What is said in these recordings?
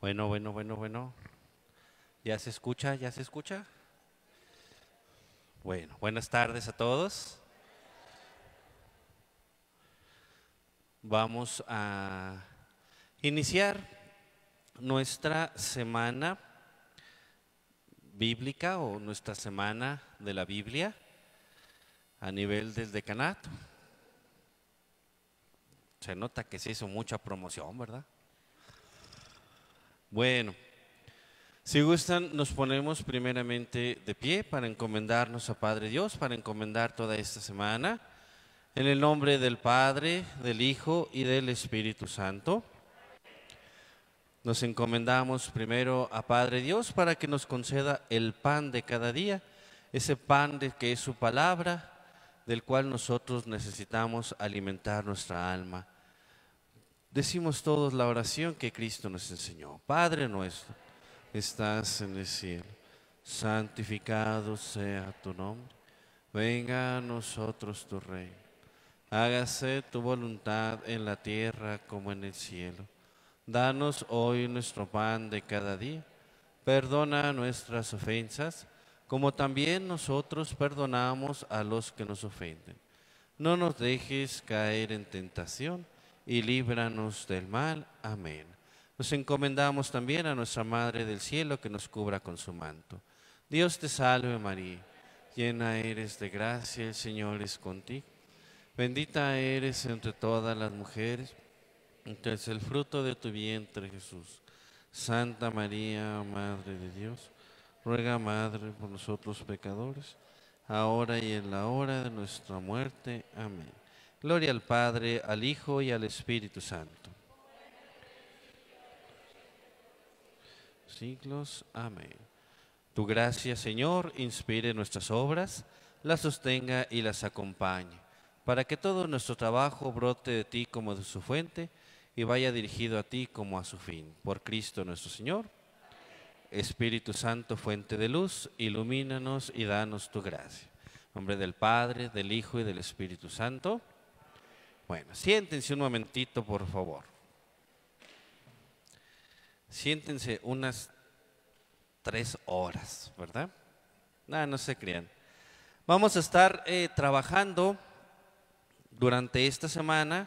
Bueno, bueno, bueno, bueno. ¿Ya se escucha? ¿Ya se escucha? Bueno, buenas tardes a todos. Vamos a iniciar nuestra semana bíblica o nuestra semana de la Biblia a nivel del decanato. Se nota que se hizo mucha promoción, ¿verdad? Bueno, si gustan, nos ponemos primeramente de pie para encomendarnos a Padre Dios, para encomendar toda esta semana, en el nombre del Padre, del Hijo y del Espíritu Santo. Nos encomendamos primero a Padre Dios para que nos conceda el pan de cada día, ese pan de que es su palabra, del cual nosotros necesitamos alimentar nuestra alma. Decimos todos la oración que Cristo nos enseñó. Padre nuestro, estás en el cielo, santificado sea tu nombre. Venga a nosotros tu reino. Hágase tu voluntad en la tierra como en el cielo. Danos hoy nuestro pan de cada día. Perdona nuestras ofensas, como también nosotros perdonamos a los que nos ofenden. No nos dejes caer en tentación y líbranos del mal. Amén. Nos encomendamos también a nuestra Madre del Cielo que nos cubra con su manto. Dios te salve María, llena eres de gracia, el Señor es contigo. Bendita eres entre todas las mujeres, es el fruto de tu vientre Jesús. Santa María, Madre de Dios, ruega Madre por nosotros pecadores, ahora y en la hora de nuestra muerte. Amén. Gloria al Padre, al Hijo y al Espíritu Santo. Siglos. Amén. Tu gracia, Señor, inspire nuestras obras, las sostenga y las acompañe, para que todo nuestro trabajo brote de ti como de su fuente y vaya dirigido a ti como a su fin. Por Cristo nuestro Señor. Espíritu Santo, fuente de luz, ilumínanos y danos tu gracia. nombre del Padre, del Hijo y del Espíritu Santo. Bueno, siéntense un momentito, por favor. Siéntense unas tres horas, ¿verdad? Nada, ah, no se crean. Vamos a estar eh, trabajando durante esta semana,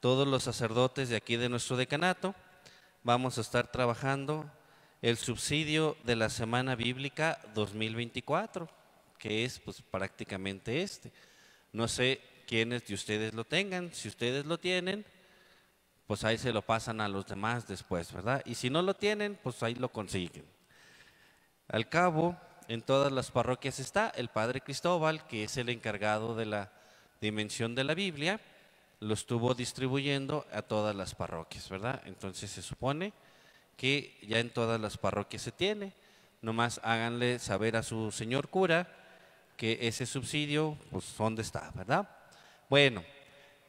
todos los sacerdotes de aquí de nuestro decanato, vamos a estar trabajando el subsidio de la Semana Bíblica 2024, que es pues prácticamente este. No sé quienes de ustedes lo tengan. Si ustedes lo tienen, pues ahí se lo pasan a los demás después, ¿verdad? Y si no lo tienen, pues ahí lo consiguen. Al cabo, en todas las parroquias está el Padre Cristóbal, que es el encargado de la dimensión de la Biblia, lo estuvo distribuyendo a todas las parroquias, ¿verdad? Entonces se supone que ya en todas las parroquias se tiene. Nomás háganle saber a su señor cura que ese subsidio, pues, ¿dónde está, verdad? Bueno,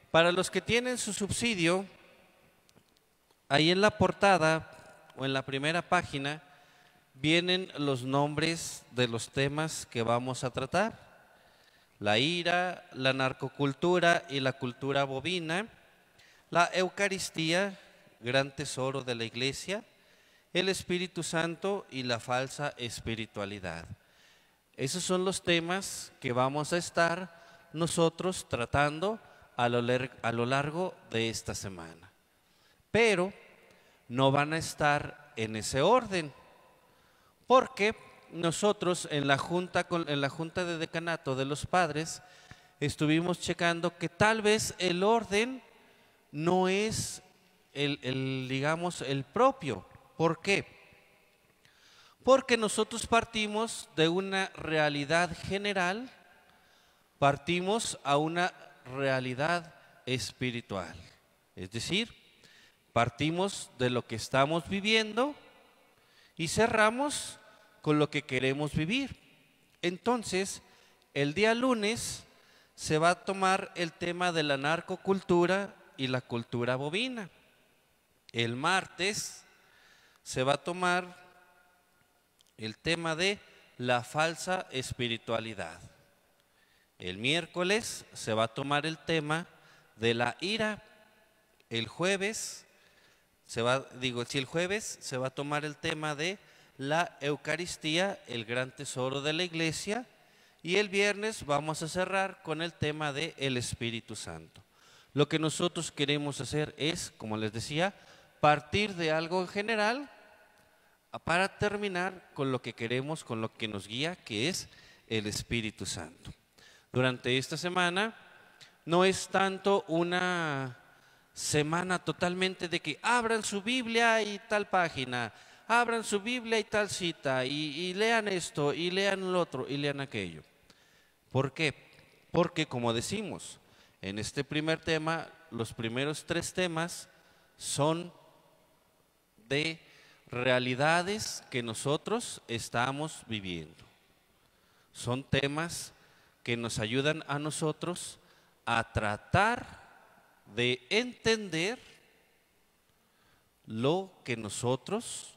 para los que tienen su subsidio, ahí en la portada o en la primera página vienen los nombres de los temas que vamos a tratar. La ira, la narcocultura y la cultura bovina, la Eucaristía, gran tesoro de la iglesia, el Espíritu Santo y la falsa espiritualidad. Esos son los temas que vamos a estar nosotros tratando a lo, largo de esta semana. Pero no van a estar en ese orden, porque nosotros en la junta, en la junta de decanato de los padres estuvimos checando que tal vez el orden no es el, digamos, el propio. ¿Por qué? Porque nosotros partimos de una realidad general partimos a una realidad espiritual. Es decir, partimos de lo que estamos viviendo y cerramos con lo que queremos vivir. Entonces, el día lunes se va a tomar el tema de la narcocultura y la cultura bovina. El martes se va a tomar el tema de la falsa espiritualidad. El miércoles se va a tomar el tema de la ira. El jueves se va, digo, si el jueves se va a tomar el tema de la Eucaristía, el gran tesoro de la iglesia, y el viernes vamos a cerrar con el tema de el Espíritu Santo. Lo que nosotros queremos hacer es, como les decía, partir de algo en general para terminar con lo que queremos, con lo que nos guía, que es el Espíritu Santo durante esta semana no es tanto una semana totalmente de que abran su Biblia y tal página, abran su Biblia y tal cita, y, lean esto, y lean lo otro, y lean aquello. ¿Por qué? Porque como decimos, en este primer tema, los primeros tres temas son de realidades que nosotros estamos viviendo. Son temas que nos ayudan a nosotros a tratar de entender lo que nosotros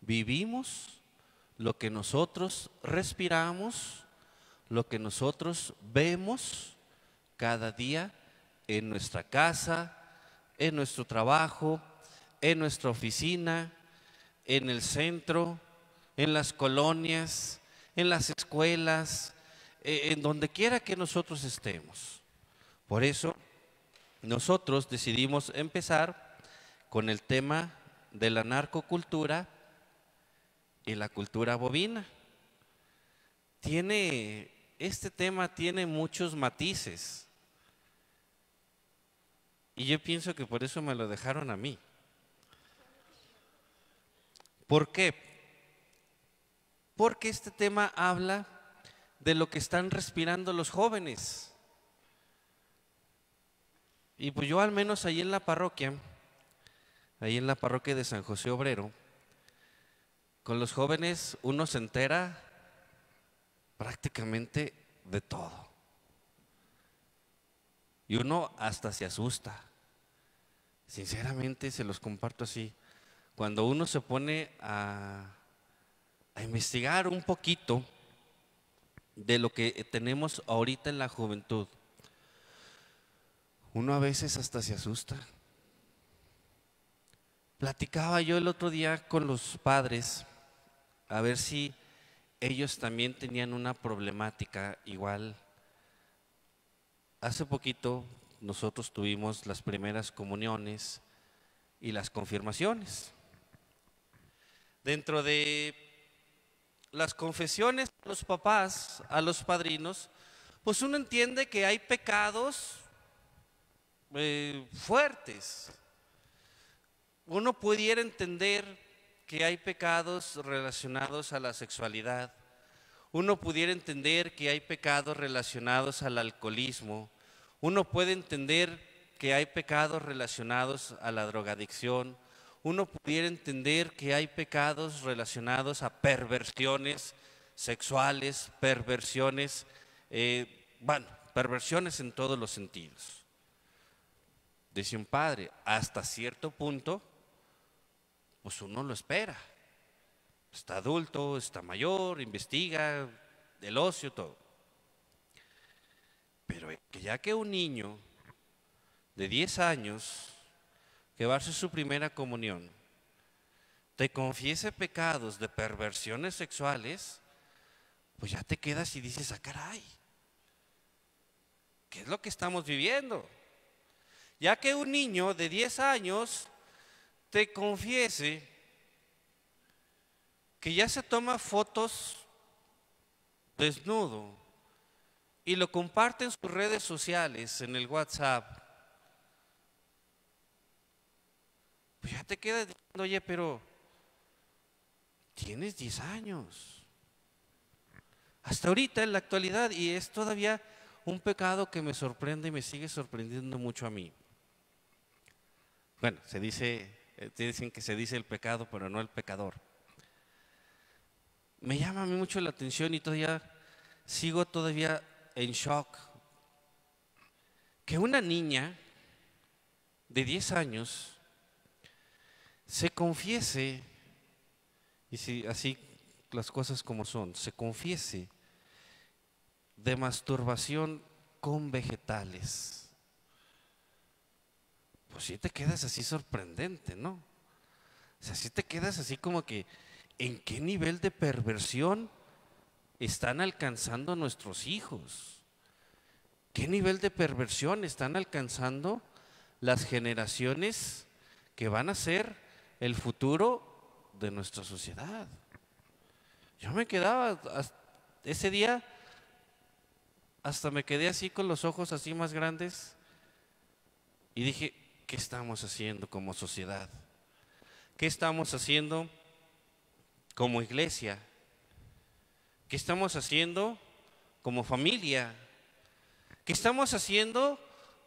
vivimos, lo que nosotros respiramos, lo que nosotros vemos cada día en nuestra casa, en nuestro trabajo, en nuestra oficina, en el centro, en las colonias, en las escuelas, eh, en donde quiera que nosotros estemos. Por eso nosotros decidimos empezar con el tema de la narcocultura y la cultura bovina. Tiene, este tema tiene muchos matices. Y yo pienso que por eso me lo dejaron a mí. ¿Por qué? Porque este tema habla de lo que están respirando los jóvenes. Y pues yo al menos ahí en la parroquia, ahí en la parroquia de San José Obrero, con los jóvenes uno se entera prácticamente de todo. Y uno hasta se asusta. Sinceramente se los comparto así. Cuando uno se pone a, a investigar un poquito, de lo que tenemos ahorita en la juventud. Uno a veces hasta se asusta. Platicaba yo el otro día con los padres a ver si ellos también tenían una problemática igual. Hace poquito nosotros tuvimos las primeras comuniones y las confirmaciones. Dentro de las confesiones a los papás, a los padrinos, pues uno entiende que hay pecados eh, fuertes. Uno pudiera entender que hay pecados relacionados a la sexualidad. Uno pudiera entender que hay pecados relacionados al alcoholismo. Uno puede entender que hay pecados relacionados a la drogadicción uno pudiera entender que hay pecados relacionados a perversiones sexuales, perversiones, eh, bueno, perversiones en todos los sentidos. Dice un padre, hasta cierto punto, pues uno lo espera. Está adulto, está mayor, investiga, del ocio, todo. Pero ya que un niño de 10 años que va a ser su primera comunión, te confiese pecados de perversiones sexuales, pues ya te quedas y dices, ah, caray, ¿qué es lo que estamos viviendo? Ya que un niño de 10 años te confiese que ya se toma fotos desnudo y lo comparte en sus redes sociales, en el WhatsApp, Pues ya te quedas diciendo, oye, pero tienes 10 años. Hasta ahorita, en la actualidad, y es todavía un pecado que me sorprende y me sigue sorprendiendo mucho a mí. Bueno, se dice, eh, dicen que se dice el pecado, pero no el pecador. Me llama a mí mucho la atención y todavía sigo todavía en shock que una niña de 10 años se confiese, y si así las cosas como son, se confiese de masturbación con vegetales. Pues si te quedas así sorprendente, ¿no? O sea, si te quedas así como que, ¿en qué nivel de perversión están alcanzando nuestros hijos? ¿Qué nivel de perversión están alcanzando las generaciones que van a ser el futuro de nuestra sociedad. Yo me quedaba ese día, hasta me quedé así con los ojos así más grandes y dije, ¿qué estamos haciendo como sociedad? ¿Qué estamos haciendo como iglesia? ¿Qué estamos haciendo como familia? ¿Qué estamos haciendo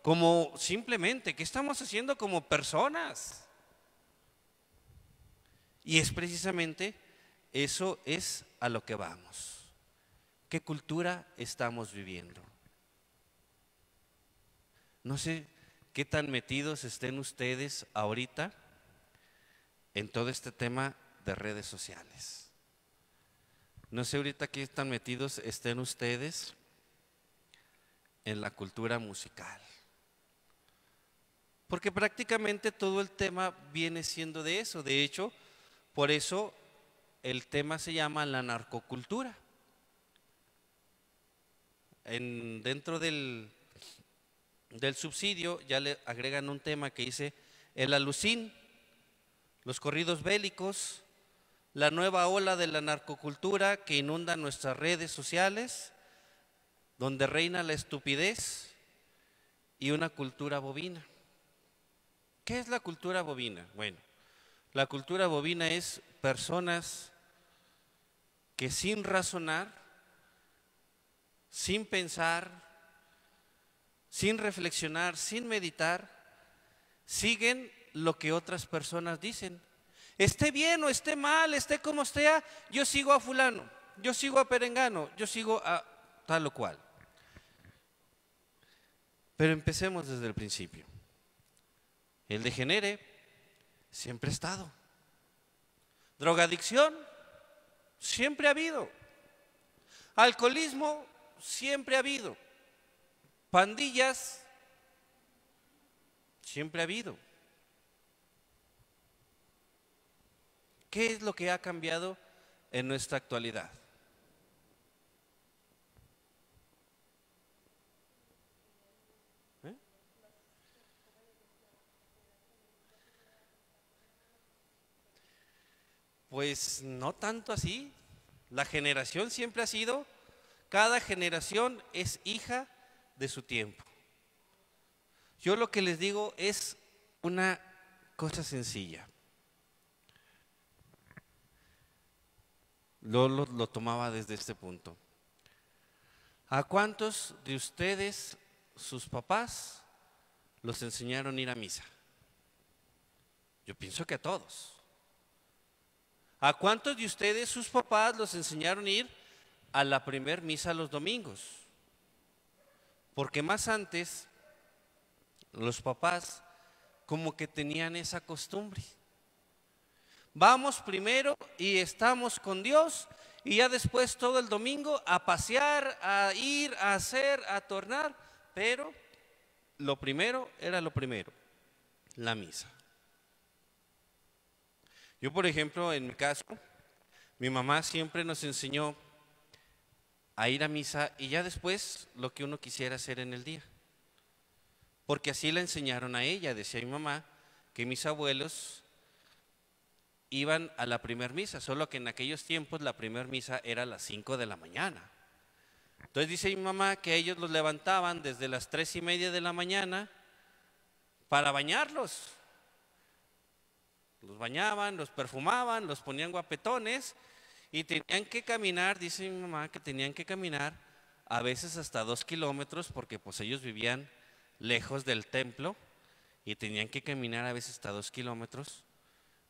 como simplemente? ¿Qué estamos haciendo como personas? Y es precisamente eso es a lo que vamos. ¿Qué cultura estamos viviendo? No sé qué tan metidos estén ustedes ahorita en todo este tema de redes sociales. No sé ahorita qué tan metidos estén ustedes en la cultura musical. Porque prácticamente todo el tema viene siendo de eso. De hecho, por eso el tema se llama la narcocultura. En, dentro del, del subsidio ya le agregan un tema que dice el alucín, los corridos bélicos, la nueva ola de la narcocultura que inunda nuestras redes sociales, donde reina la estupidez y una cultura bovina. ¿Qué es la cultura bovina? Bueno, la cultura bovina es personas que sin razonar, sin pensar, sin reflexionar, sin meditar, siguen lo que otras personas dicen. Esté bien o esté mal, esté como esté, yo sigo a fulano, yo sigo a perengano, yo sigo a tal o cual. Pero empecemos desde el principio. El degenere siempre ha estado. Drogadicción, siempre ha habido. Alcoholismo, siempre ha habido. Pandillas, siempre ha habido. ¿Qué es lo que ha cambiado en nuestra actualidad? Pues no tanto así. La generación siempre ha sido, cada generación es hija de su tiempo. Yo lo que les digo es una cosa sencilla. lo, lo, tomaba desde este punto. ¿A cuántos de ustedes, sus papás, los enseñaron a ir a misa? Yo pienso que a todos. ¿A cuántos de ustedes sus papás los enseñaron a ir a la primer misa los domingos? Porque más antes los papás como que tenían esa costumbre. Vamos primero y estamos con Dios y ya después todo el domingo a pasear, a ir, a hacer, a tornar, pero lo primero era lo primero, la misa. Yo, por ejemplo, en mi caso, mi mamá siempre nos enseñó a ir a misa y ya después lo que uno quisiera hacer en el día. Porque así la enseñaron a ella, decía mi mamá, que mis abuelos iban a la primer misa, solo que en aquellos tiempos la primer misa era a las 5 de la mañana. Entonces dice mi mamá que ellos los levantaban desde las tres y media de la mañana para bañarlos. Los bañaban, los perfumaban, los ponían guapetones y tenían que caminar, dice mi mamá, que tenían que caminar a veces hasta dos kilómetros porque pues ellos vivían lejos del templo y tenían que caminar a veces hasta dos kilómetros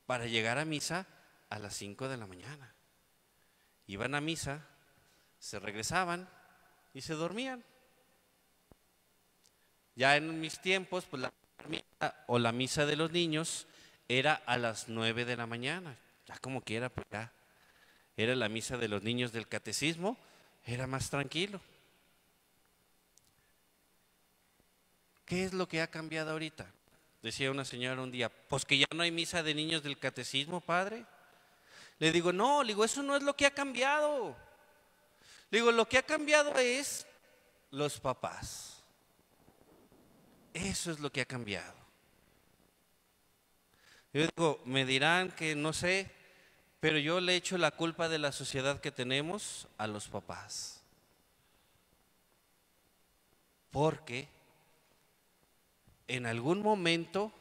para llegar a misa a las cinco de la mañana. Iban a misa, se regresaban y se dormían. Ya en mis tiempos, pues la o la misa de los niños era a las 9 de la mañana, ya como quiera, pues ya. Era la misa de los niños del catecismo, era más tranquilo. ¿Qué es lo que ha cambiado ahorita? Decía una señora un día, pues que ya no hay misa de niños del catecismo, padre. Le digo, no, digo, eso no es lo que ha cambiado. Le digo, lo que ha cambiado es los papás. Eso es lo que ha cambiado. Yo digo, me dirán que no sé, pero yo le echo la culpa de la sociedad que tenemos a los papás. Porque en algún momento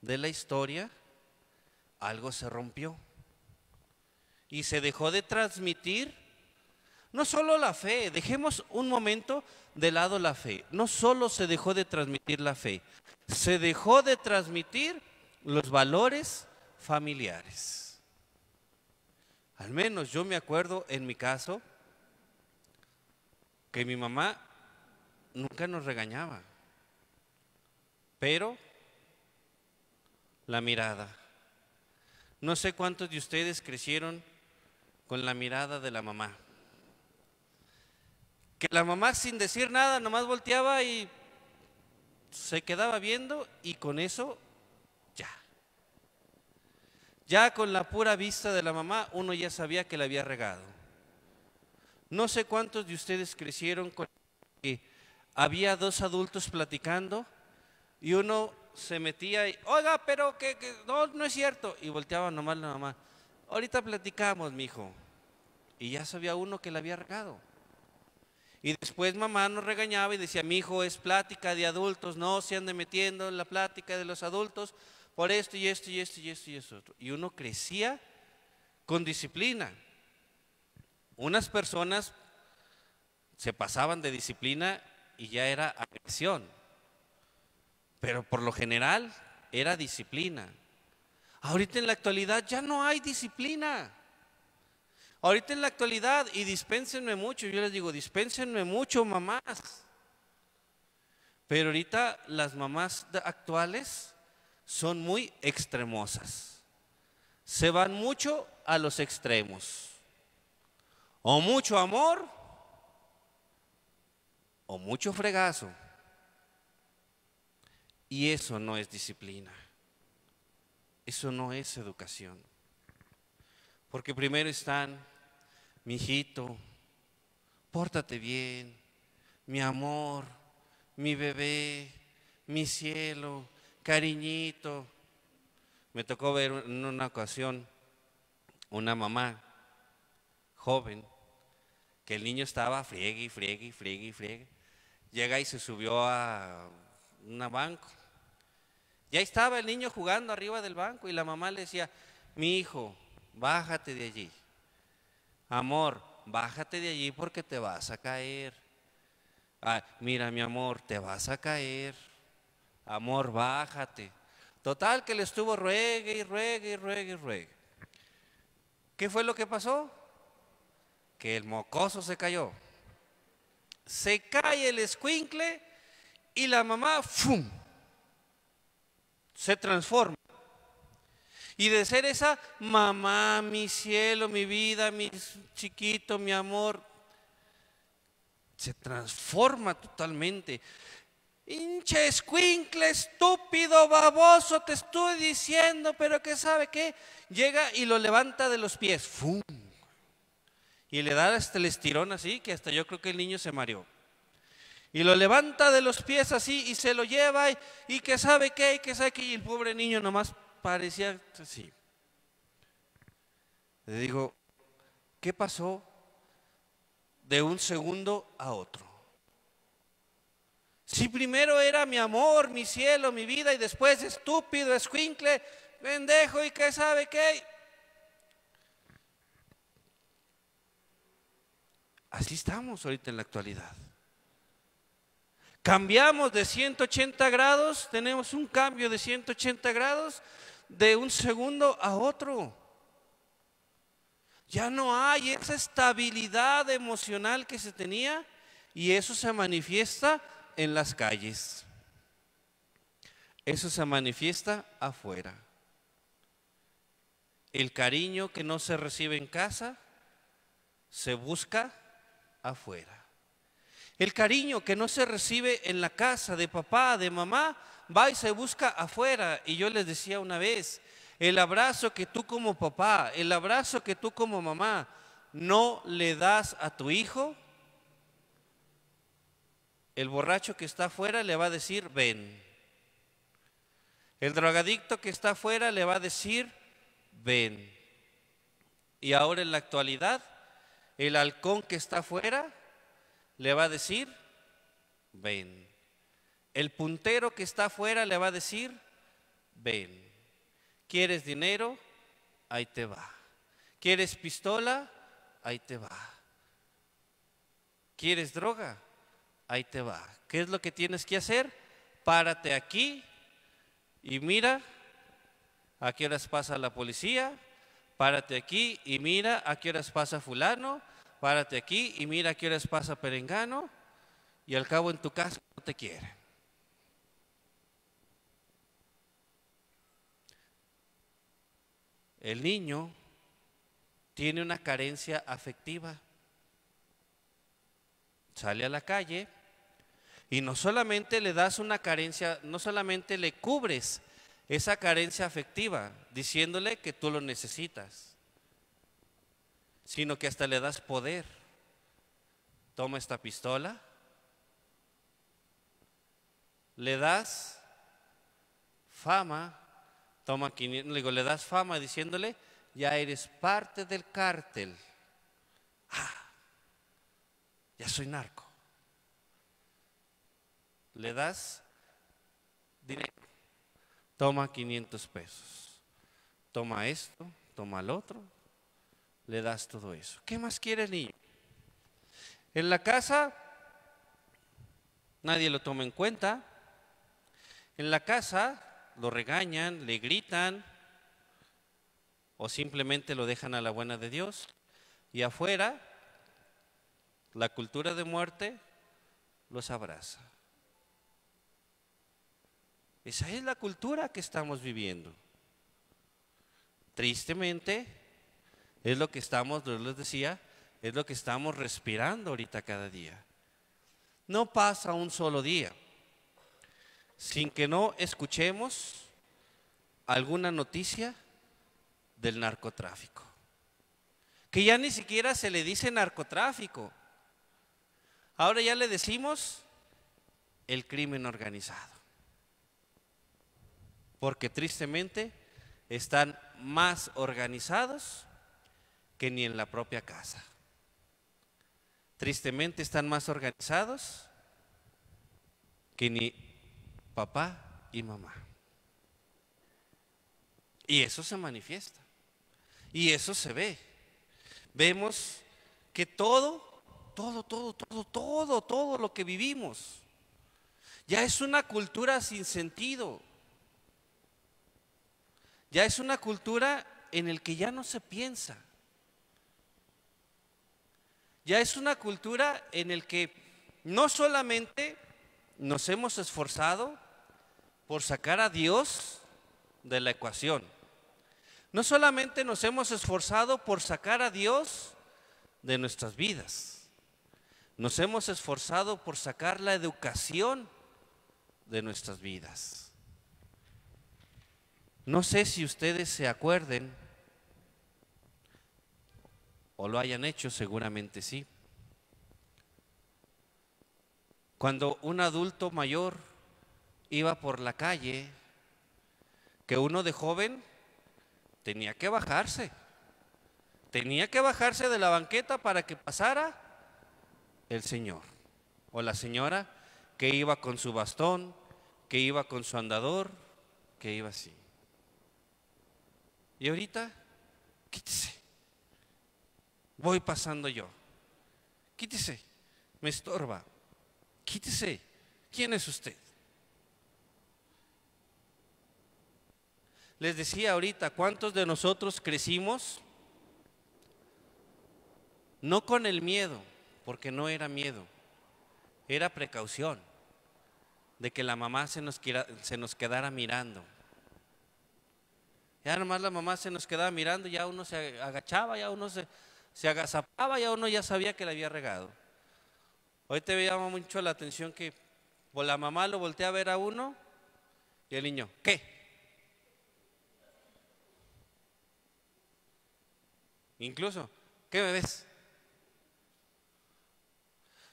de la historia algo se rompió y se dejó de transmitir no solo la fe, dejemos un momento de lado la fe, no solo se dejó de transmitir la fe, se dejó de transmitir los valores familiares. Al menos yo me acuerdo en mi caso que mi mamá nunca nos regañaba, pero la mirada. No sé cuántos de ustedes crecieron con la mirada de la mamá. Que la mamá sin decir nada, nomás volteaba y se quedaba viendo y con eso ya con la pura vista de la mamá uno ya sabía que la había regado. No sé cuántos de ustedes crecieron con que había dos adultos platicando y uno se metía y, oiga, pero que, no, no es cierto. Y volteaba nomás la mamá. Ahorita platicamos, mi hijo Y ya sabía uno que la había regado. Y después mamá nos regañaba y decía, mi hijo, es plática de adultos, no se ande metiendo en la plática de los adultos, por esto y esto y esto y esto y eso Y uno crecía con disciplina. Unas personas se pasaban de disciplina y ya era agresión. Pero por lo general era disciplina. Ahorita en la actualidad ya no hay disciplina. Ahorita en la actualidad, y dispénsenme mucho, yo les digo, dispénsenme mucho, mamás. Pero ahorita las mamás actuales son muy extremosas. Se van mucho a los extremos. O mucho amor o mucho fregazo. Y eso no es disciplina. Eso no es educación. Porque primero están, mi hijito, pórtate bien, mi amor, mi bebé, mi cielo, cariñito. Me tocó ver en una ocasión una mamá joven que el niño estaba friegue, friegue, friegue, friegue. Llega y se subió a un banco. ya estaba el niño jugando arriba del banco y la mamá le decía, mi hijo, bájate de allí. Amor, bájate de allí porque te vas a caer. Ah, mira, mi amor, te vas a caer amor, bájate. Total que le estuvo ruegue y ruegue y ruegue y ruegue. ¿Qué fue lo que pasó? Que el mocoso se cayó. Se cae el escuincle y la mamá, ¡fum! Se transforma. Y de ser esa mamá, mi cielo, mi vida, mi chiquito, mi amor, se transforma totalmente. Pinche escuincle, estúpido, baboso, te estoy diciendo, pero que sabe qué. Llega y lo levanta de los pies. ¡Fum! Y le da hasta este, el estirón así, que hasta yo creo que el niño se mareó. Y lo levanta de los pies así y se lo lleva y, y que sabe qué, y que sabe qué. Y el pobre niño nomás parecía así. Le digo, ¿qué pasó de un segundo a otro? Si primero era mi amor, mi cielo, mi vida, y después estúpido, escuincle, pendejo y qué sabe qué. Así estamos ahorita en la actualidad. Cambiamos de 180 grados, tenemos un cambio de 180 grados de un segundo a otro. Ya no hay esa estabilidad emocional que se tenía y eso se manifiesta en las calles. Eso se manifiesta afuera. El cariño que no se recibe en casa se busca afuera. El cariño que no se recibe en la casa de papá, de mamá, va y se busca afuera. Y yo les decía una vez, el abrazo que tú como papá, el abrazo que tú como mamá no le das a tu hijo, el borracho que está afuera le va a decir, ven. El drogadicto que está afuera le va a decir, ven. Y ahora en la actualidad, el halcón que está afuera le va a decir, ven. El puntero que está afuera le va a decir, ven. ¿Quieres dinero? Ahí te va. ¿Quieres pistola? Ahí te va. ¿Quieres droga? ahí te va. ¿Qué es lo que tienes que hacer? Párate aquí y mira a qué horas pasa la policía, párate aquí y mira a qué horas pasa fulano, párate aquí y mira a qué horas pasa perengano, y al cabo en tu casa no te quiere. El niño tiene una carencia afectiva. Sale a la calle, y no solamente le das una carencia, no solamente le cubres esa carencia afectiva diciéndole que tú lo necesitas, sino que hasta le das poder. Toma esta pistola, le das fama, toma le digo, le das fama diciéndole, ya eres parte del cártel. Ah, ya soy narco. Le das dinero. Toma 500 pesos. Toma esto, toma el otro. Le das todo eso. ¿Qué más quiere el niño? En la casa nadie lo toma en cuenta. En la casa lo regañan, le gritan o simplemente lo dejan a la buena de Dios. Y afuera, la cultura de muerte los abraza. Esa es la cultura que estamos viviendo. Tristemente, es lo que estamos, yo les decía, es lo que estamos respirando ahorita cada día. No pasa un solo día sin que no escuchemos alguna noticia del narcotráfico. Que ya ni siquiera se le dice narcotráfico. Ahora ya le decimos el crimen organizado porque tristemente están más organizados que ni en la propia casa. Tristemente están más organizados que ni papá y mamá. Y eso se manifiesta. Y eso se ve. Vemos que todo, todo, todo, todo, todo, todo lo que vivimos ya es una cultura sin sentido. Ya es una cultura en el que ya no se piensa. Ya es una cultura en el que no solamente nos hemos esforzado por sacar a Dios de la ecuación. No solamente nos hemos esforzado por sacar a Dios de nuestras vidas. Nos hemos esforzado por sacar la educación de nuestras vidas. No sé si ustedes se acuerden, o lo hayan hecho, seguramente sí. Cuando un adulto mayor iba por la calle, que uno de joven tenía que bajarse. Tenía que bajarse de la banqueta para que pasara el señor o la señora que iba con su bastón, que iba con su andador, que iba así. Y ahorita, quítese. Voy pasando yo. Quítese. Me estorba. Quítese. ¿Quién es usted? Les decía ahorita, ¿cuántos de nosotros crecimos? No con el miedo, porque no era miedo, era precaución de que la mamá se nos, se nos quedara mirando ya nomás la mamá se nos quedaba mirando, ya uno se agachaba, ya uno se, se agazapaba, ya uno ya sabía que le había regado. Hoy te llama mucho la atención que la mamá lo voltea a ver a uno y el niño, ¿qué? Incluso, ¿qué bebés? ves?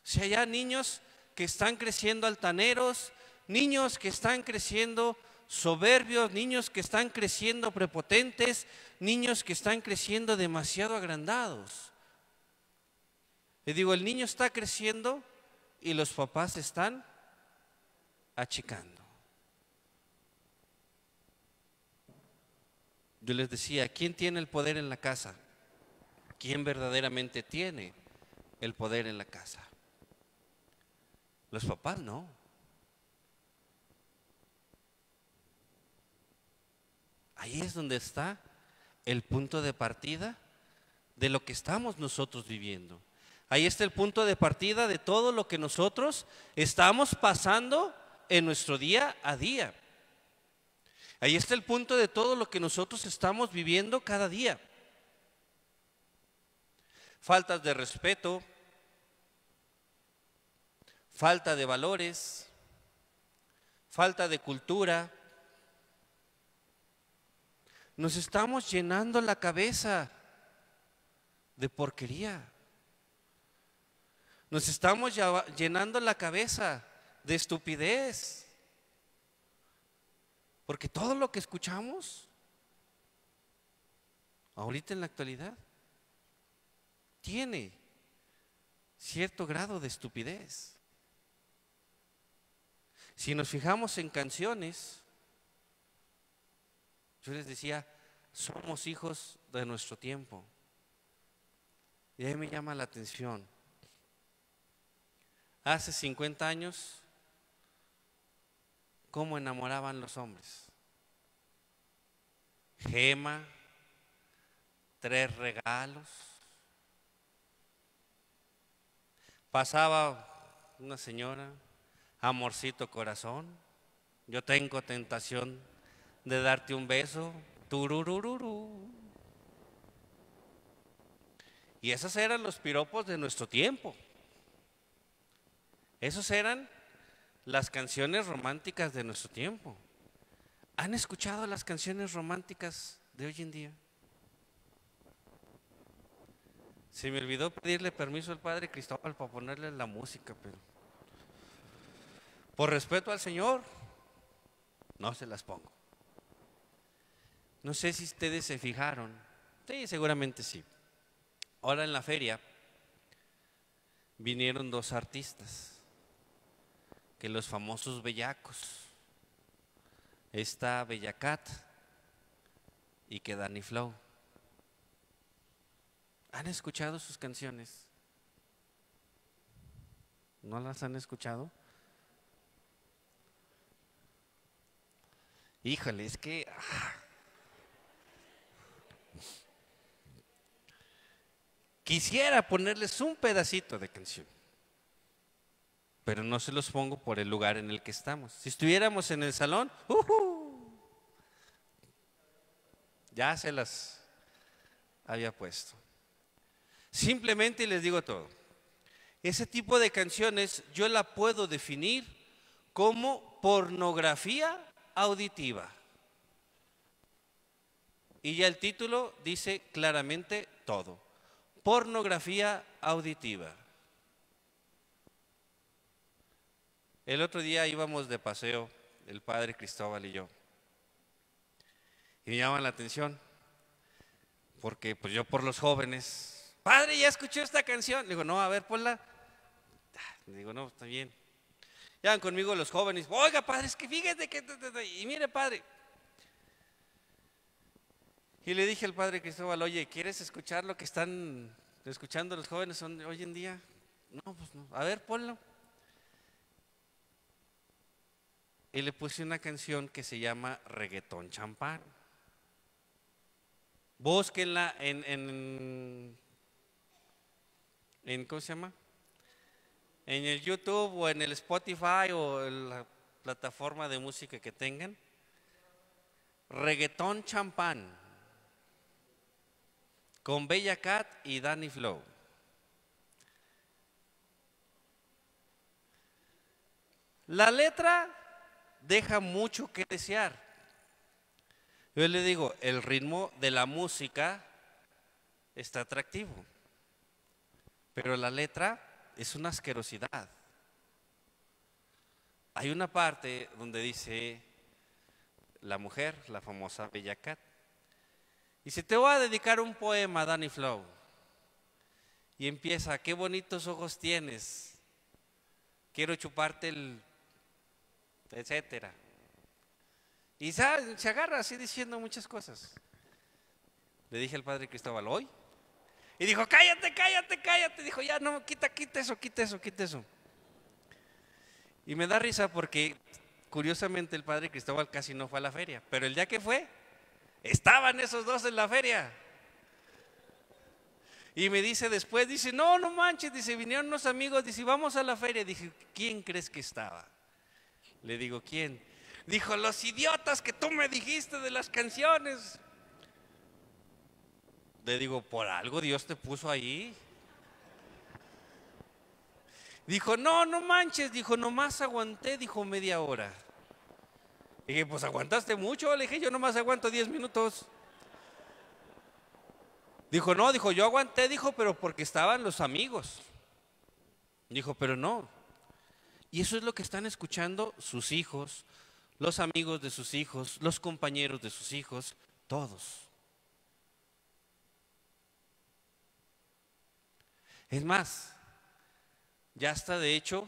Si hay niños que están creciendo altaneros, niños que están creciendo soberbios, niños que están creciendo prepotentes, niños que están creciendo demasiado agrandados. y digo, el niño está creciendo y los papás están achicando. Yo les decía, ¿quién tiene el poder en la casa? ¿Quién verdaderamente tiene el poder en la casa? Los papás no. Ahí es donde está el punto de partida de lo que estamos nosotros viviendo. Ahí está el punto de partida de todo lo que nosotros estamos pasando en nuestro día a día. Ahí está el punto de todo lo que nosotros estamos viviendo cada día. Faltas de respeto, falta de valores, falta de cultura, nos estamos llenando la cabeza de porquería. Nos estamos llenando la cabeza de estupidez. Porque todo lo que escuchamos ahorita en la actualidad tiene cierto grado de estupidez. Si nos fijamos en canciones, yo les decía, somos hijos de nuestro tiempo. Y ahí me llama la atención. Hace 50 años, ¿cómo enamoraban los hombres? Gema, tres regalos. Pasaba una señora, amorcito corazón, yo tengo tentación de darte un beso. Tururururu. Y esos eran los piropos de nuestro tiempo. Esos eran las canciones románticas de nuestro tiempo. ¿Han escuchado las canciones románticas de hoy en día? Se me olvidó pedirle permiso al Padre Cristóbal para ponerle la música, pero por respeto al Señor, no se las pongo. No sé si ustedes se fijaron. Sí, seguramente sí. Ahora en la feria vinieron dos artistas, que los famosos bellacos. Está Bellacat y que Danny Flow. ¿Han escuchado sus canciones? ¿No las han escuchado? Híjole, es que... Ah, Quisiera ponerles un pedacito de canción, pero no se los pongo por el lugar en el que estamos. Si estuviéramos en el salón, uh ya se las había puesto. Simplemente les digo todo. Ese tipo de canciones yo la puedo definir como pornografía auditiva. Y ya el título dice claramente todo pornografía auditiva. El otro día íbamos de paseo, el padre Cristóbal y yo, y me llaman la atención, porque pues yo por los jóvenes, padre, ¿ya escuchó esta canción? Le digo, no, a ver, ponla. Le digo, no, está bien. Llevan conmigo los jóvenes, oiga, padre, es que fíjate que... Y mire, padre, y le dije al padre Cristóbal, oye, ¿quieres escuchar lo que están escuchando los jóvenes hoy en día? No, pues no. A ver, ponlo. Y le puse una canción que se llama Reggaetón Champán. Búsquenla en, en, en, ¿cómo se llama? En el YouTube o en el Spotify o en la plataforma de música que tengan. Reggaetón Champán con Bella Cat y Danny Flow. La letra deja mucho que desear. Yo le digo, el ritmo de la música está atractivo, pero la letra es una asquerosidad. Hay una parte donde dice la mujer, la famosa Bella Cat, y si te voy a dedicar un poema, Danny Flow, y empieza, qué bonitos ojos tienes, quiero chuparte el, etcétera. Y se, agarra así diciendo muchas cosas. Le dije al padre Cristóbal, hoy. Y dijo, cállate, cállate, cállate. Dijo, ya no, quita, quita eso, quita eso, quita eso. Y me da risa porque curiosamente el padre Cristóbal casi no fue a la feria, pero el día que fue, Estaban esos dos en la feria. Y me dice después, dice, no, no manches, dice, vinieron unos amigos, dice, vamos a la feria. Dije, ¿quién crees que estaba? Le digo, ¿quién? Dijo, los idiotas que tú me dijiste de las canciones. Le digo, por algo Dios te puso ahí. Dijo, no, no manches, dijo, nomás aguanté, dijo media hora dije, pues aguantaste mucho, le dije, yo nomás aguanto 10 minutos. Dijo, no, dijo, yo aguanté, dijo, pero porque estaban los amigos. Dijo, pero no. Y eso es lo que están escuchando sus hijos, los amigos de sus hijos, los compañeros de sus hijos, todos. Es más, ya está de hecho,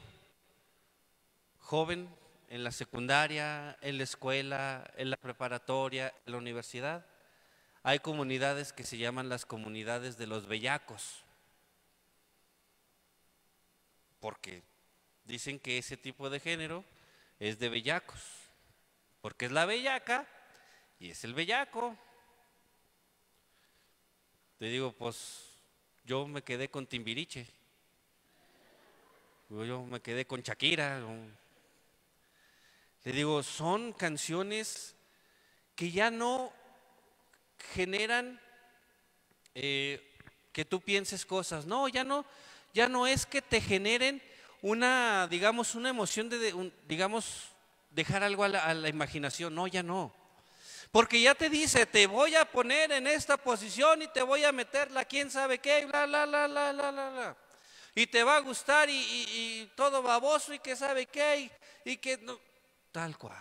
joven, en la secundaria, en la escuela, en la preparatoria, en la universidad. Hay comunidades que se llaman las comunidades de los bellacos, porque dicen que ese tipo de género es de bellacos, porque es la bellaca y es el bellaco. Te digo, pues yo me quedé con Timbiriche, yo me quedé con Shakira, le digo, son canciones que ya no generan eh, que tú pienses cosas. No, ya no, ya no es que te generen una, digamos, una emoción de, digamos, dejar algo a la, imaginación. No, ya no. Porque ya te dice, te voy a poner en esta posición y te voy a meter la quién sabe qué, y bla, bla, bla, bla, bla, bla, Y te va a gustar y, todo baboso y que sabe qué, y, y que... No. Tal cual.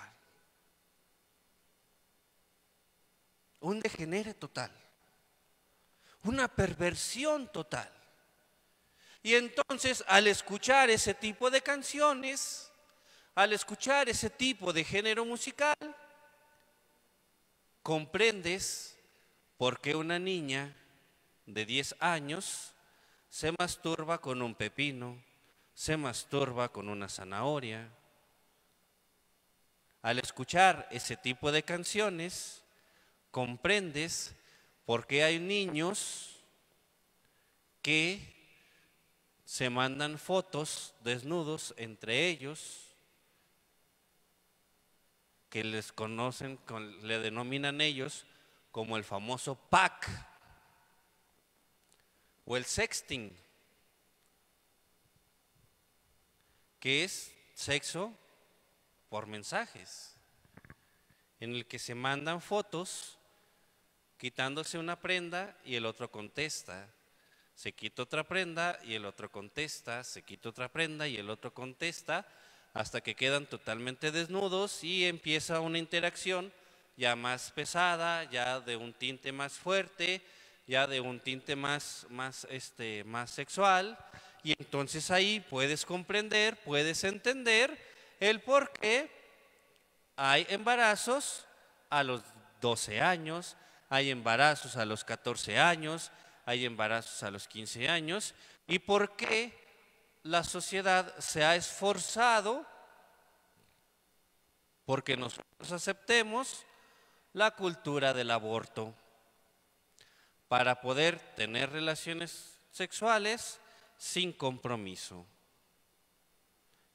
Un degenere total. Una perversión total. Y entonces al escuchar ese tipo de canciones, al escuchar ese tipo de género musical, comprendes por qué una niña de 10 años se masturba con un pepino, se masturba con una zanahoria, al escuchar ese tipo de canciones, comprendes por qué hay niños que se mandan fotos desnudos entre ellos, que les conocen, le denominan ellos como el famoso pack o el sexting, que es sexo por mensajes, en el que se mandan fotos quitándose una prenda y el otro contesta. Se quita otra prenda y el otro contesta, se quita otra prenda y el otro contesta, hasta que quedan totalmente desnudos y empieza una interacción ya más pesada, ya de un tinte más fuerte, ya de un tinte más, más, este, más sexual. Y entonces ahí puedes comprender, puedes entender el por qué hay embarazos a los 12 años, hay embarazos a los 14 años, hay embarazos a los 15 años, y por qué la sociedad se ha esforzado porque nosotros aceptemos la cultura del aborto para poder tener relaciones sexuales sin compromiso.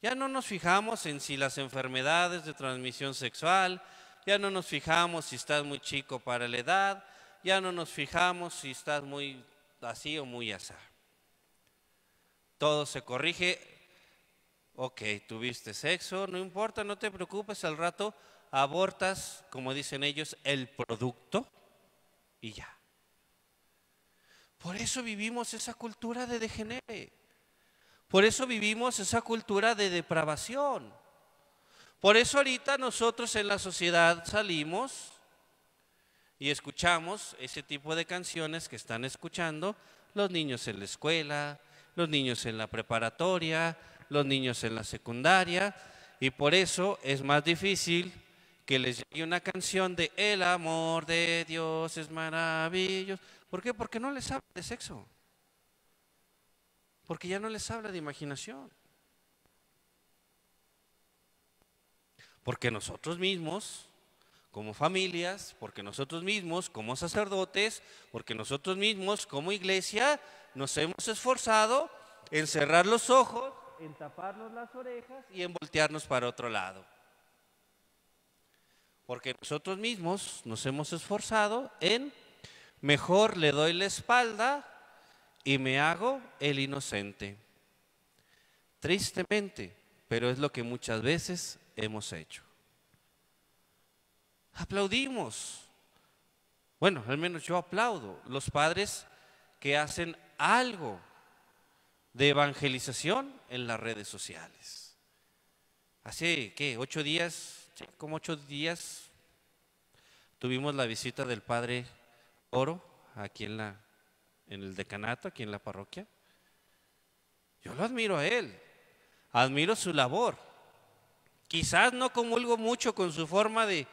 Ya no nos fijamos en si las enfermedades de transmisión sexual, ya no nos fijamos si estás muy chico para la edad, ya no nos fijamos si estás muy así o muy asá. Todo se corrige. Ok, tuviste sexo, no importa, no te preocupes, al rato abortas, como dicen ellos, el producto y ya. Por eso vivimos esa cultura de degenere. Por eso vivimos esa cultura de depravación. Por eso ahorita nosotros en la sociedad salimos y escuchamos ese tipo de canciones que están escuchando los niños en la escuela, los niños en la preparatoria, los niños en la secundaria, y por eso es más difícil que les llegue una canción de El amor de Dios es maravilloso. ¿Por qué? Porque no les habla de sexo porque ya no les habla de imaginación. Porque nosotros mismos, como familias, porque nosotros mismos, como sacerdotes, porque nosotros mismos, como iglesia, nos hemos esforzado en cerrar los ojos, en taparnos las orejas y en voltearnos para otro lado. Porque nosotros mismos nos hemos esforzado en mejor le doy la espalda y me hago el inocente. Tristemente, pero es lo que muchas veces hemos hecho. Aplaudimos. Bueno, al menos yo aplaudo los padres que hacen algo de evangelización en las redes sociales. Hace, que Ocho días, como ocho días, tuvimos la visita del padre Oro aquí en la en el decanato, aquí en la parroquia. Yo lo admiro a él, admiro su labor. Quizás no comulgo mucho con su forma de,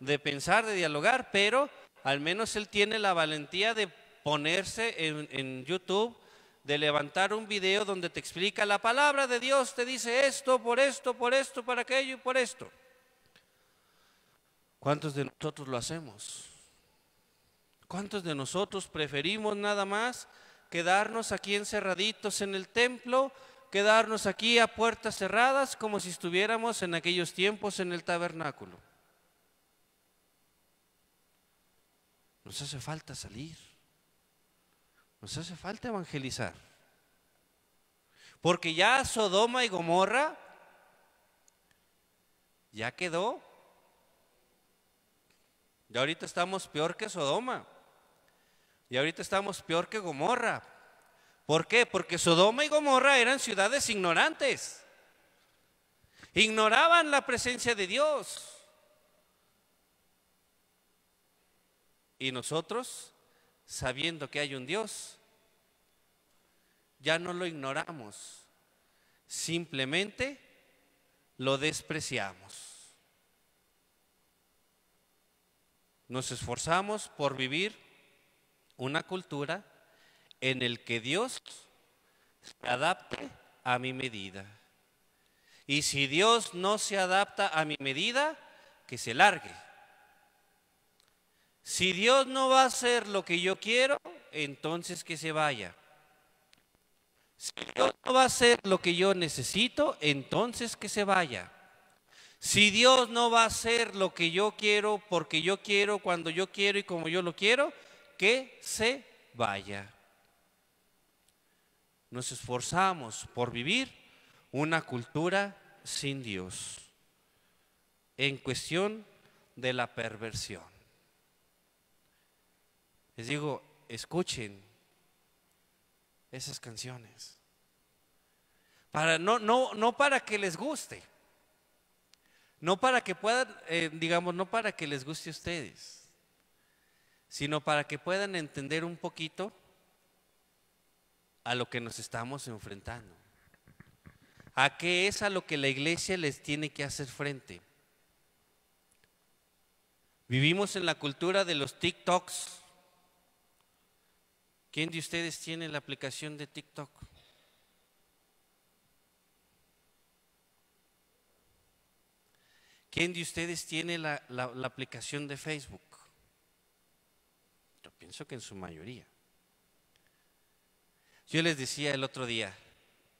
de pensar, de dialogar, pero al menos él tiene la valentía de ponerse en, en, YouTube, de levantar un video donde te explica la palabra de Dios, te dice esto, por esto, por esto, para aquello y por esto. ¿Cuántos de nosotros lo hacemos? ¿Cuántos de nosotros preferimos nada más quedarnos aquí encerraditos en el templo, quedarnos aquí a puertas cerradas como si estuviéramos en aquellos tiempos en el tabernáculo? Nos hace falta salir. Nos hace falta evangelizar. Porque ya Sodoma y Gomorra ya quedó. Ya ahorita estamos peor que Sodoma. Y ahorita estamos peor que Gomorra. ¿Por qué? Porque Sodoma y Gomorra eran ciudades ignorantes. Ignoraban la presencia de Dios. Y nosotros, sabiendo que hay un Dios, ya no lo ignoramos, simplemente lo despreciamos. Nos esforzamos por vivir una cultura en el que Dios se adapte a mi medida. Y si Dios no se adapta a mi medida, que se largue. Si Dios no va a hacer lo que yo quiero, entonces que se vaya. Si Dios no va a hacer lo que yo necesito, entonces que se vaya. Si Dios no va a hacer lo que yo quiero, porque yo quiero, cuando yo quiero y como yo lo quiero, que se vaya. Nos esforzamos por vivir una cultura sin Dios en cuestión de la perversión. Les digo, escuchen esas canciones. Para, no, no, no para que les guste. No para que puedan, eh, digamos, no para que les guste a ustedes sino para que puedan entender un poquito a lo que nos estamos enfrentando. ¿A qué es a lo que la iglesia les tiene que hacer frente? Vivimos en la cultura de los TikToks. ¿Quién de ustedes tiene la aplicación de TikTok? ¿Quién de ustedes tiene la, la aplicación de Facebook? pienso que en su mayoría. Yo les decía el otro día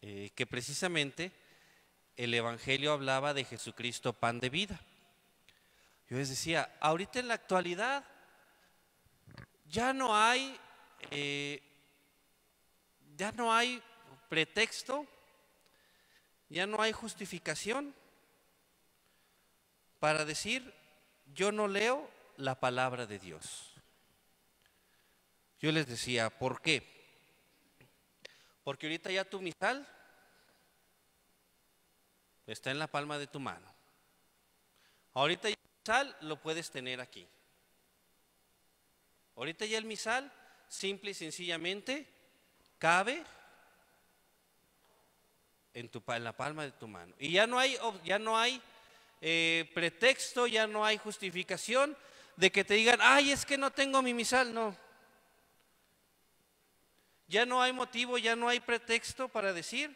eh, que precisamente el Evangelio hablaba de Jesucristo pan de vida. Yo les decía, ahorita en la actualidad ya no hay, eh, ya no hay pretexto, ya no hay justificación para decir, yo no leo la palabra de Dios. Yo les decía, ¿por qué? Porque ahorita ya tu misal está en la palma de tu mano. Ahorita ya el misal lo puedes tener aquí. Ahorita ya el misal, simple y sencillamente, cabe en, tu, la palma de tu mano. Y ya no hay, ya no hay eh, pretexto, ya no hay justificación de que te digan, ay, es que no tengo mi misal. No, ya no hay motivo, ya no hay pretexto para decir.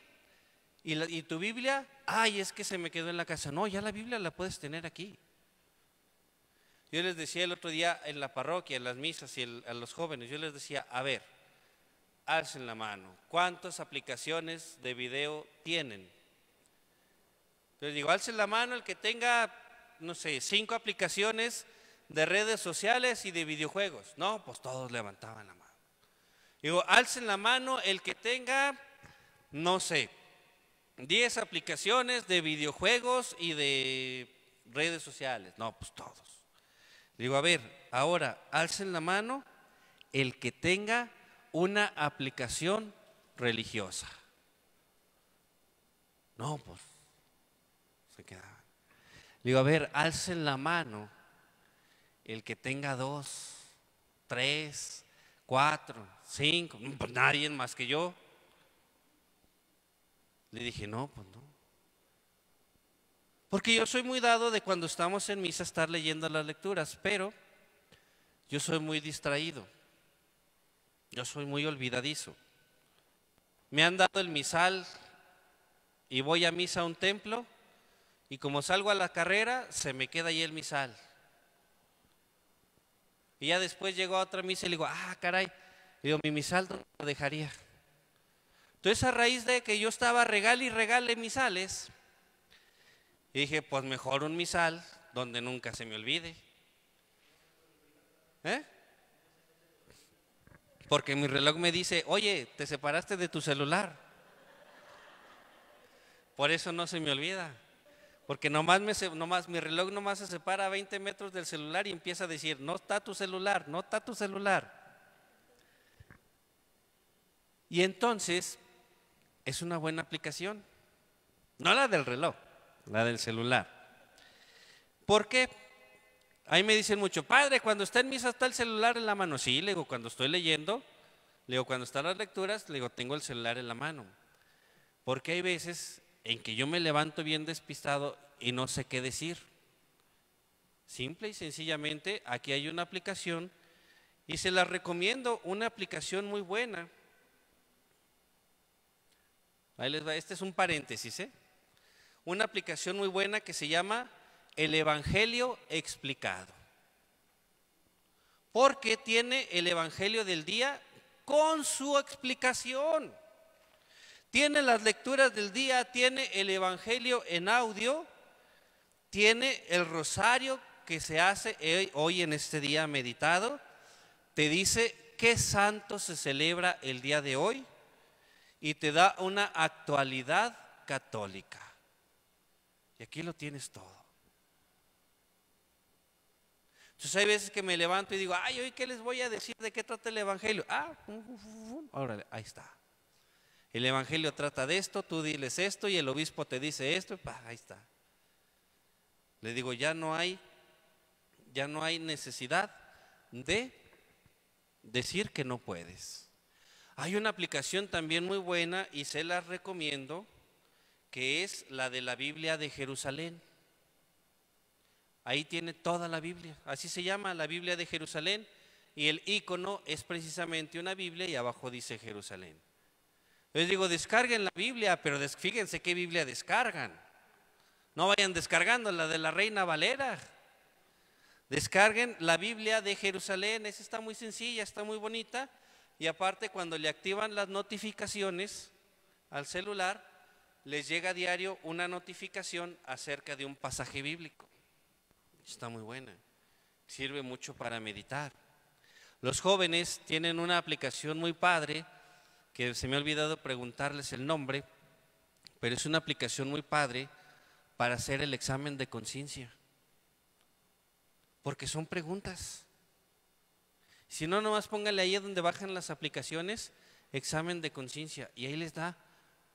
Y, tu Biblia, ay, es que se me quedó en la casa. No, ya la Biblia la puedes tener aquí. Yo les decía el otro día en la parroquia, en las misas y a los jóvenes, yo les decía, a ver, alcen la mano, ¿cuántas aplicaciones de video tienen? Les digo, alcen la mano el que tenga, no sé, cinco aplicaciones de redes sociales y de videojuegos. No, pues todos levantaban la mano. Digo, alcen la mano el que tenga, no sé, 10 aplicaciones de videojuegos y de redes sociales. No, pues todos. Digo, a ver, ahora alcen la mano el que tenga una aplicación religiosa. No, pues se quedaba. Digo, a ver, alcen la mano el que tenga dos, tres, cuatro cinco, pues nadie más que yo. Le dije, no, pues no. Porque yo soy muy dado de cuando estamos en misa estar leyendo las lecturas, pero yo soy muy distraído. Yo soy muy olvidadizo. Me han dado el misal y voy a misa a un templo y como salgo a la carrera se me queda ahí el misal. Y ya después llegó a otra misa y le digo, ah, caray, Digo, mi misal, ¿dónde lo dejaría? Entonces, a raíz de que yo estaba regal y regale misales, dije, pues mejor un misal donde nunca se me olvide. ¿Eh? Porque mi reloj me dice, oye, te separaste de tu celular. Por eso no se me olvida. Porque nomás, me, nomás mi reloj nomás se separa a 20 metros del celular y empieza a decir, no está tu celular, no está tu celular. Y entonces es una buena aplicación. No la del reloj, la del celular. Porque Ahí me dicen mucho, padre, cuando está en misa está el celular en la mano. Sí, le digo, cuando estoy leyendo, le digo, cuando están las lecturas, le digo, tengo el celular en la mano. Porque hay veces en que yo me levanto bien despistado y no sé qué decir. Simple y sencillamente, aquí hay una aplicación y se la recomiendo, una aplicación muy buena este es un paréntesis, ¿eh? Una aplicación muy buena que se llama El Evangelio Explicado. Porque tiene el Evangelio del día con su explicación. Tiene las lecturas del día, tiene el Evangelio en audio, tiene el rosario que se hace hoy en este día meditado, te dice qué santo se celebra el día de hoy y te da una actualidad católica. Y aquí lo tienes todo. Entonces hay veces que me levanto y digo, ay, hoy qué les voy a decir, de qué trata el Evangelio. Ah, órale, ahí está. El Evangelio trata de esto, tú diles esto y el obispo te dice esto, y pa, ahí está. Le digo, ya no hay, ya no hay necesidad de decir que no puedes. Hay una aplicación también muy buena y se la recomiendo, que es la de la Biblia de Jerusalén. Ahí tiene toda la Biblia, así se llama la Biblia de Jerusalén y el icono es precisamente una Biblia y abajo dice Jerusalén. Les digo, descarguen la Biblia, pero fíjense qué Biblia descargan. No vayan descargando la de la Reina Valera. Descarguen la Biblia de Jerusalén, esa está muy sencilla, está muy bonita y aparte, cuando le activan las notificaciones al celular, les llega a diario una notificación acerca de un pasaje bíblico. Está muy buena. Sirve mucho para meditar. Los jóvenes tienen una aplicación muy padre, que se me ha olvidado preguntarles el nombre, pero es una aplicación muy padre para hacer el examen de conciencia. Porque son preguntas. Si no, nomás póngale ahí donde bajan las aplicaciones, examen de conciencia. Y ahí les da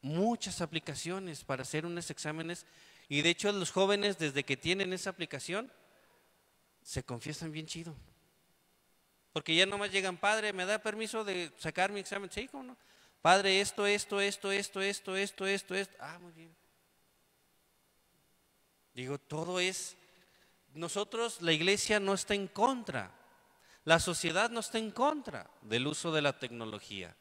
muchas aplicaciones para hacer unos exámenes. Y de hecho los jóvenes desde que tienen esa aplicación se confiesan bien chido. Porque ya nomás llegan, padre, ¿me da permiso de sacar mi examen? Sí, ¿cómo no? Padre, esto, esto, esto, esto, esto, esto, esto, esto. Ah, muy bien. Digo, todo es... Nosotros, la iglesia no está en contra la sociedad no está en contra del uso de la tecnología.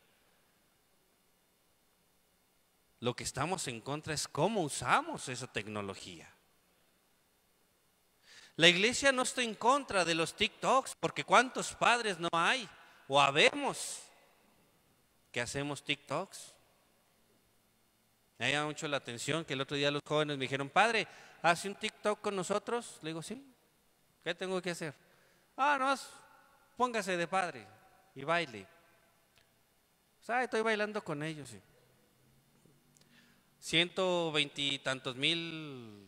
Lo que estamos en contra es cómo usamos esa tecnología. La iglesia no está en contra de los TikToks, porque cuántos padres no hay o habemos que hacemos TikToks. Me llamado mucho la atención que el otro día los jóvenes me dijeron, padre, ¿hace un TikTok con nosotros? Le digo, sí. ¿Qué tengo que hacer? Ah, no, póngase de padre y baile. O pues, ah, estoy bailando con ellos. 120 Ciento veintitantos mil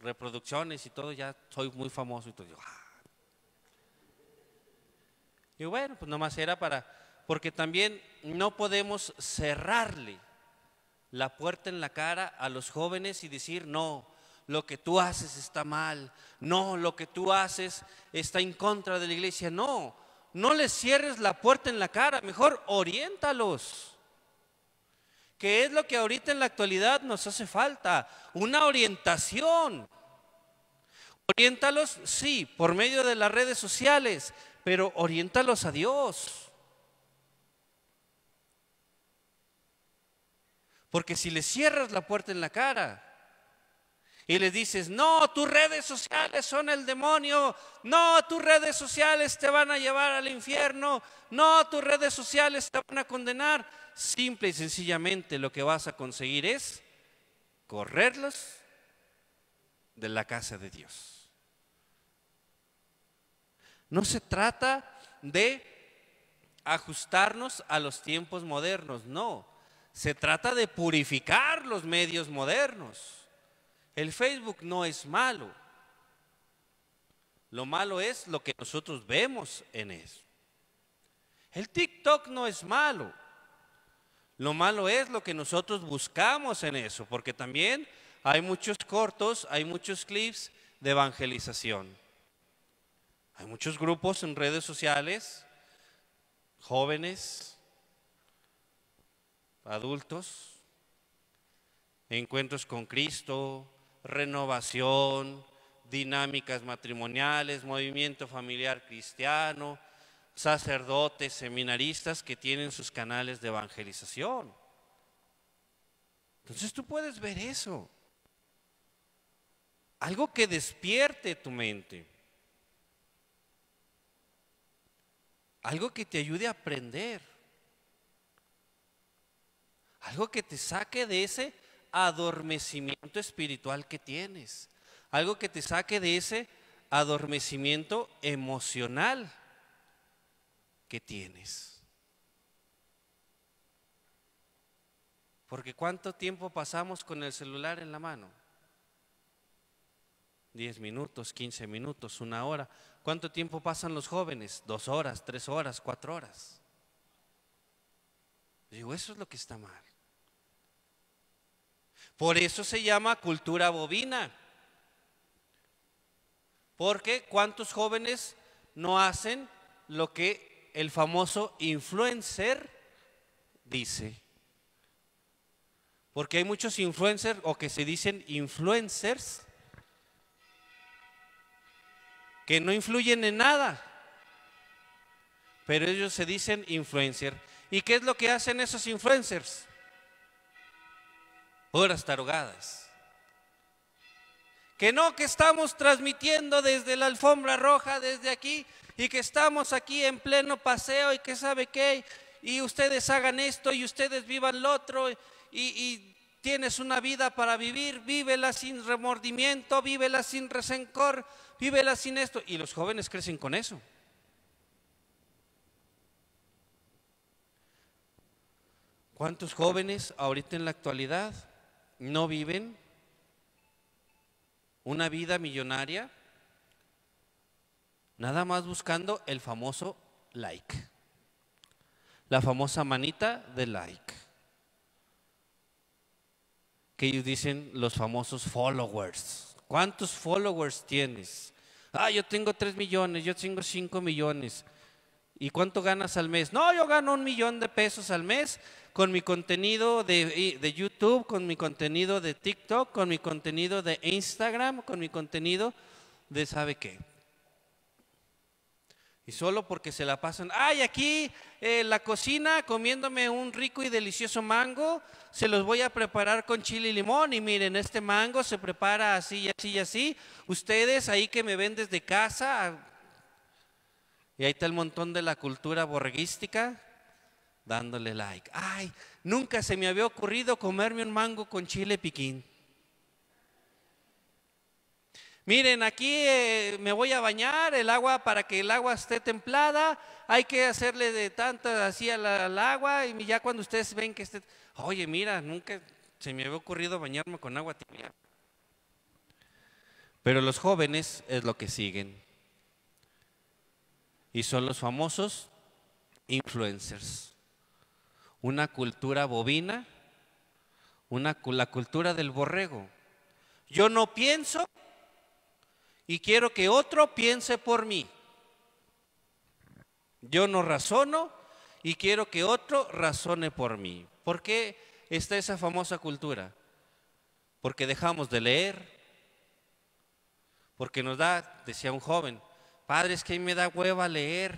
reproducciones y todo, ya soy muy famoso y todo. Ah". Y bueno, pues nomás era para, porque también no podemos cerrarle la puerta en la cara a los jóvenes y decir, no, lo que tú haces está mal, no, lo que tú haces está en contra de la iglesia. No, no les cierres la puerta en la cara, mejor oriéntalos. Que es lo que ahorita en la actualidad nos hace falta, una orientación. Oriéntalos, sí, por medio de las redes sociales, pero oriéntalos a Dios. Porque si le cierras la puerta en la cara, y les dices, no, tus redes sociales son el demonio, no, tus redes sociales te van a llevar al infierno, no, tus redes sociales te van a condenar, simple y sencillamente lo que vas a conseguir es correrlos de la casa de Dios. No se trata de ajustarnos a los tiempos modernos, no. Se trata de purificar los medios modernos. El Facebook no es malo. Lo malo es lo que nosotros vemos en eso. El TikTok no es malo. Lo malo es lo que nosotros buscamos en eso, porque también hay muchos cortos, hay muchos clips de evangelización. Hay muchos grupos en redes sociales, jóvenes, adultos, encuentros con Cristo, renovación, dinámicas matrimoniales, movimiento familiar cristiano, sacerdotes, seminaristas que tienen sus canales de evangelización. Entonces tú puedes ver eso. Algo que despierte tu mente. Algo que te ayude a aprender. Algo que te saque de ese adormecimiento espiritual que tienes. Algo que te saque de ese adormecimiento emocional que tienes. Porque ¿cuánto tiempo pasamos con el celular en la mano? 10 minutos, 15 minutos, una hora. ¿Cuánto tiempo pasan los jóvenes? Dos horas, tres horas, cuatro horas. Digo, eso es lo que está mal. Por eso se llama cultura bovina. Porque ¿cuántos jóvenes no hacen lo que el famoso influencer dice? Porque hay muchos influencers o que se dicen influencers que no influyen en nada, pero ellos se dicen influencer. ¿Y qué es lo que hacen esos influencers? horas tarugadas. Que no, que estamos transmitiendo desde la alfombra roja, desde aquí, y que estamos aquí en pleno paseo y que sabe qué, y ustedes hagan esto y ustedes vivan lo otro, y, tienes una vida para vivir, vívela sin remordimiento, vívela sin resencor, vívela sin esto. Y los jóvenes crecen con eso. ¿Cuántos jóvenes ahorita en la actualidad no viven una vida millonaria nada más buscando el famoso like, la famosa manita de like, que ellos dicen los famosos followers. ¿Cuántos followers tienes? Ah, yo tengo 3 millones, yo tengo 5 millones. ¿Y cuánto ganas al mes? No, yo gano un millón de pesos al mes con mi contenido de, YouTube, con mi contenido de TikTok, con mi contenido de Instagram, con mi contenido de sabe qué. Y solo porque se la pasan, ay, aquí eh, la cocina comiéndome un rico y delicioso mango, se los voy a preparar con chile y limón. Y miren, este mango se prepara así y así y así. Ustedes ahí que me ven desde casa, ah". y ahí está el montón de la cultura borguística dándole like. Ay, nunca se me había ocurrido comerme un mango con chile piquín. Miren, aquí eh, me voy a bañar, el agua para que el agua esté templada, hay que hacerle de tanto así al, agua y ya cuando ustedes ven que esté, oye, mira, nunca se me había ocurrido bañarme con agua tibia. Pero los jóvenes es lo que siguen. Y son los famosos influencers una cultura bovina, una, la cultura del borrego. Yo no pienso y quiero que otro piense por mí. Yo no razono y quiero que otro razone por mí. ¿Por qué está esa famosa cultura? Porque dejamos de leer, porque nos da, decía un joven, padre, es que a me da hueva leer.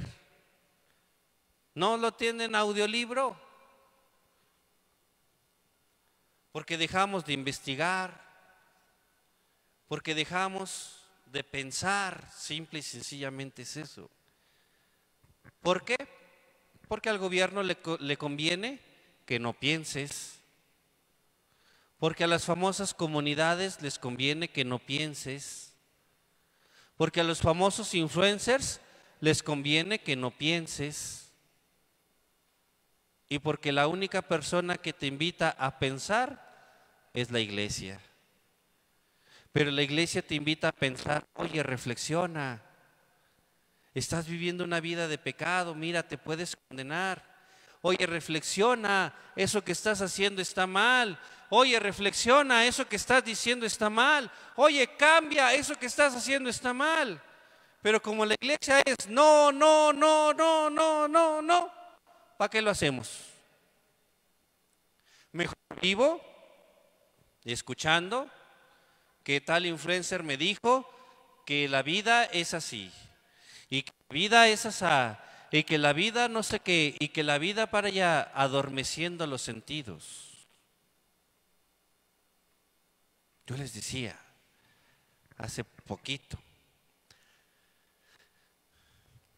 No lo tienen audiolibro. porque dejamos de investigar, porque dejamos de pensar, simple y sencillamente es eso. ¿Por qué? Porque al gobierno le, le conviene que no pienses, porque a las famosas comunidades les conviene que no pienses, porque a los famosos influencers les conviene que no pienses. Y porque la única persona que te invita a pensar es la iglesia. Pero la iglesia te invita a pensar, oye, reflexiona. Estás viviendo una vida de pecado, mira, te puedes condenar. Oye, reflexiona, eso que estás haciendo está mal. Oye, reflexiona, eso que estás diciendo está mal. Oye, cambia, eso que estás haciendo está mal. Pero como la iglesia es, no, no, no, no, no, no, no, ¿para qué lo hacemos? Mejor vivo escuchando que tal influencer me dijo que la vida es así, y que la vida es así, y que la vida no sé qué, y que la vida para allá, adormeciendo los sentidos. Yo les decía hace poquito,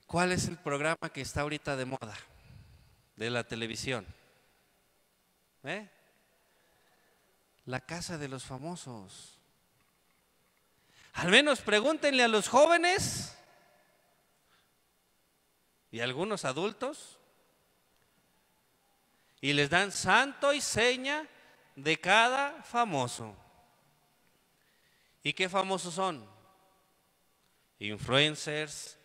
¿cuál es el programa que está ahorita de moda de la televisión? ¿Eh? la casa de los famosos. Al menos pregúntenle a los jóvenes y algunos adultos y les dan santo y seña de cada famoso. ¿Y qué famosos son? Influencers,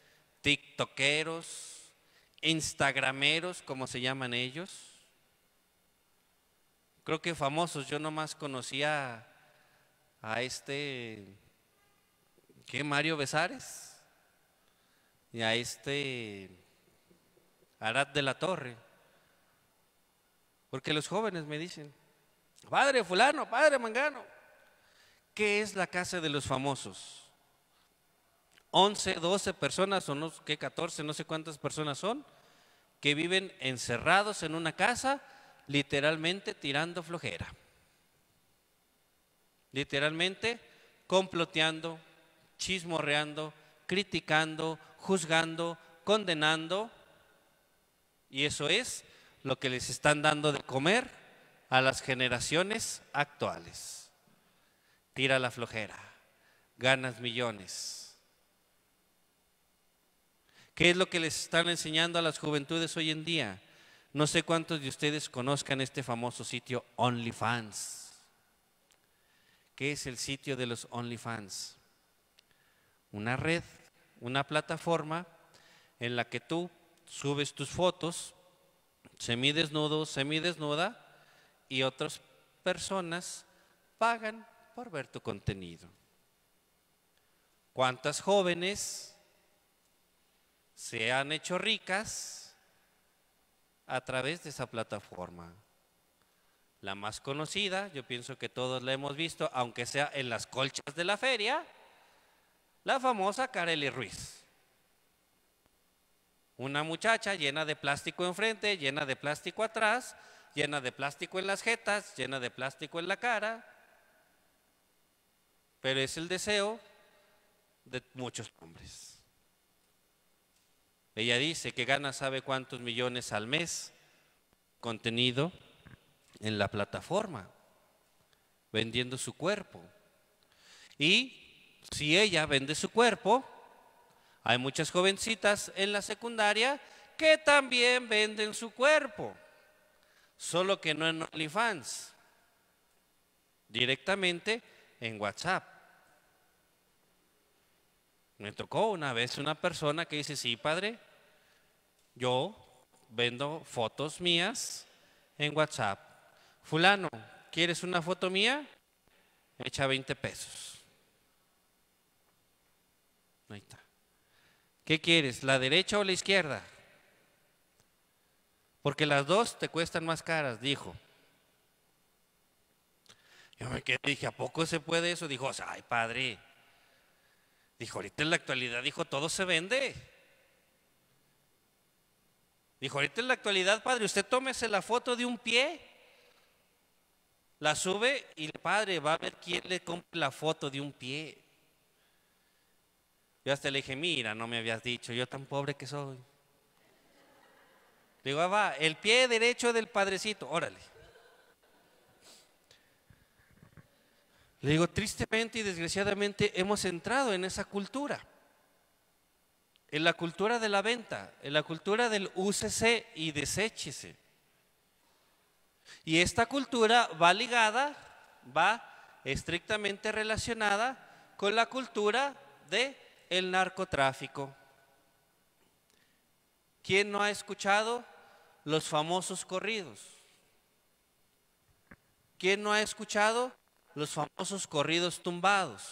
tiktokeros, instagrameros, como se llaman ellos creo que famosos, yo nomás conocía a este, ¿qué? Mario Besares y a este Arad de la Torre. Porque los jóvenes me dicen, padre fulano, padre mangano, ¿qué es la casa de los famosos? 11, 12 personas, o no, ¿qué? 14, no sé cuántas personas son, que viven encerrados en una casa literalmente tirando flojera. Literalmente comploteando, chismorreando, criticando, juzgando, condenando. Y eso es lo que les están dando de comer a las generaciones actuales. Tira la flojera, ganas millones. ¿Qué es lo que les están enseñando a las juventudes hoy en día? No sé cuántos de ustedes conozcan este famoso sitio OnlyFans. ¿Qué es el sitio de los OnlyFans? Una red, una plataforma en la que tú subes tus fotos, semidesnudo, semidesnuda, y otras personas pagan por ver tu contenido. ¿Cuántas jóvenes se han hecho ricas? a través de esa plataforma. La más conocida, yo pienso que todos la hemos visto, aunque sea en las colchas de la feria, la famosa Kareli Ruiz. Una muchacha llena de plástico enfrente, llena de plástico atrás, llena de plástico en las jetas, llena de plástico en la cara. Pero es el deseo de muchos hombres. Ella dice que gana sabe cuántos millones al mes contenido en la plataforma, vendiendo su cuerpo. Y si ella vende su cuerpo, hay muchas jovencitas en la secundaria que también venden su cuerpo, solo que no en OnlyFans, directamente en WhatsApp. Me tocó una vez una persona que dice, sí, padre, yo vendo fotos mías en WhatsApp. Fulano, ¿quieres una foto mía? Echa 20 pesos. Ahí está. ¿Qué quieres, la derecha o la izquierda? Porque las dos te cuestan más caras, dijo. Yo me quedé, dije, ¿a poco se puede eso? Dijo, ay, padre, Dijo, ahorita en la actualidad, dijo, todo se vende. Dijo, ahorita en la actualidad, padre, usted tómese la foto de un pie, la sube y el padre va a ver quién le compra la foto de un pie. Yo hasta le dije, mira, no me habías dicho, yo tan pobre que soy. Digo, ah, va, el pie derecho del padrecito, órale. Le digo, tristemente y desgraciadamente hemos entrado en esa cultura, en la cultura de la venta, en la cultura del úsese y deséchese. Y esta cultura va ligada, va estrictamente relacionada con la cultura de el narcotráfico. ¿Quién no ha escuchado los famosos corridos? ¿Quién no ha escuchado los famosos corridos tumbados.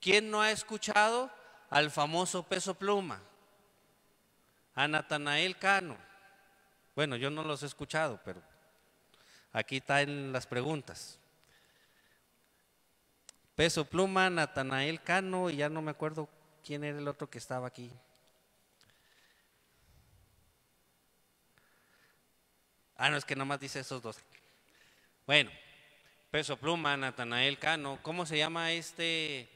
¿Quién no ha escuchado al famoso peso pluma? A Natanael Cano. Bueno, yo no los he escuchado, pero aquí están las preguntas. Peso pluma, Natanael Cano, y ya no me acuerdo quién era el otro que estaba aquí. Ah, no, es que nomás dice esos dos. Bueno, Peso Pluma, Natanael Cano, ¿cómo se llama este?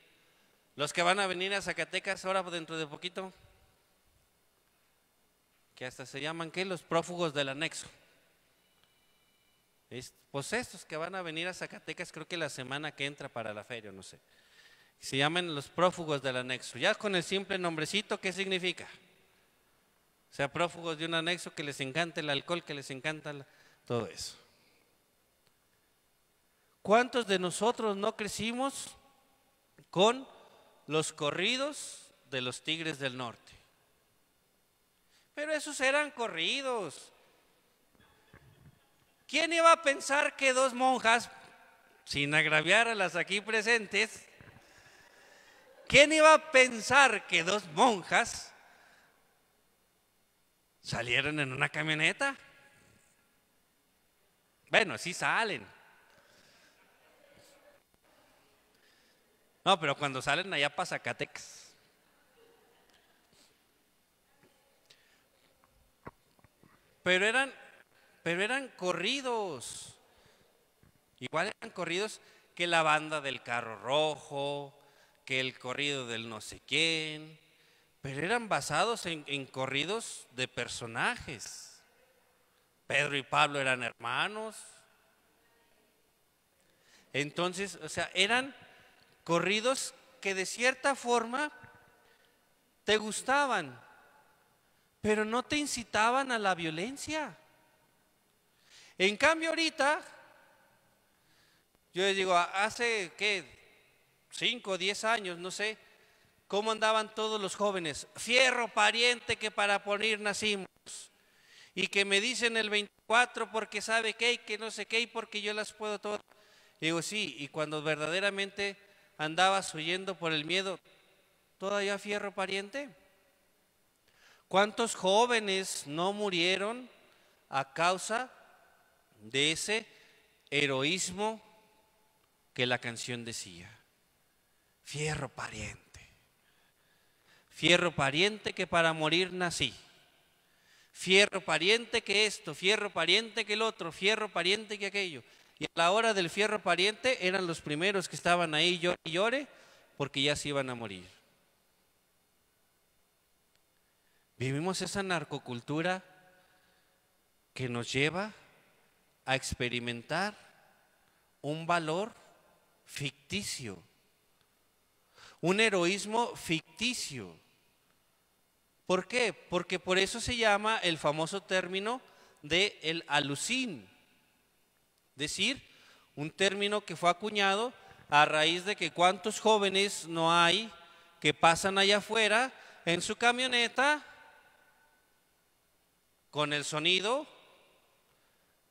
Los que van a venir a Zacatecas ahora dentro de poquito, que hasta se llaman, ¿qué? Los prófugos del anexo. Pues estos que van a venir a Zacatecas, creo que la semana que entra para la feria, no sé. Se llaman los prófugos del anexo. Ya con el simple nombrecito, ¿qué significa? O sea, prófugos de un anexo que les encanta el alcohol, que les encanta todo eso. ¿Cuántos de nosotros no crecimos con los corridos de los Tigres del Norte? Pero esos eran corridos. ¿Quién iba a pensar que dos monjas, sin agraviar a las aquí presentes, ¿quién iba a pensar que dos monjas salieron en una camioneta? Bueno, sí salen No, pero cuando salen allá para catex. Pero eran, pero eran corridos. Igual eran corridos que la banda del carro rojo, que el corrido del no sé quién, pero eran basados en, corridos de personajes. Pedro y Pablo eran hermanos. Entonces, o sea, eran corridos que de cierta forma te gustaban, pero no te incitaban a la violencia. En cambio ahorita, yo les digo, hace qué, 5, 10 años, no sé, cómo andaban todos los jóvenes, fierro pariente que para poner nacimos, y que me dicen el 24 porque sabe qué, hay que no sé qué, y porque yo las puedo todas. Digo, sí, y cuando verdaderamente andabas huyendo por el miedo, todavía fierro pariente. ¿Cuántos jóvenes no murieron a causa de ese heroísmo que la canción decía? Fierro pariente, fierro pariente que para morir nací, fierro pariente que esto, fierro pariente que el otro, fierro pariente que aquello. Y a la hora del fierro pariente eran los primeros que estaban ahí llore y llore porque ya se iban a morir. Vivimos esa narcocultura que nos lleva a experimentar un valor ficticio, un heroísmo ficticio. ¿Por qué? Porque por eso se llama el famoso término de el alucín decir, un término que fue acuñado a raíz de que cuántos jóvenes no hay que pasan allá afuera en su camioneta con el sonido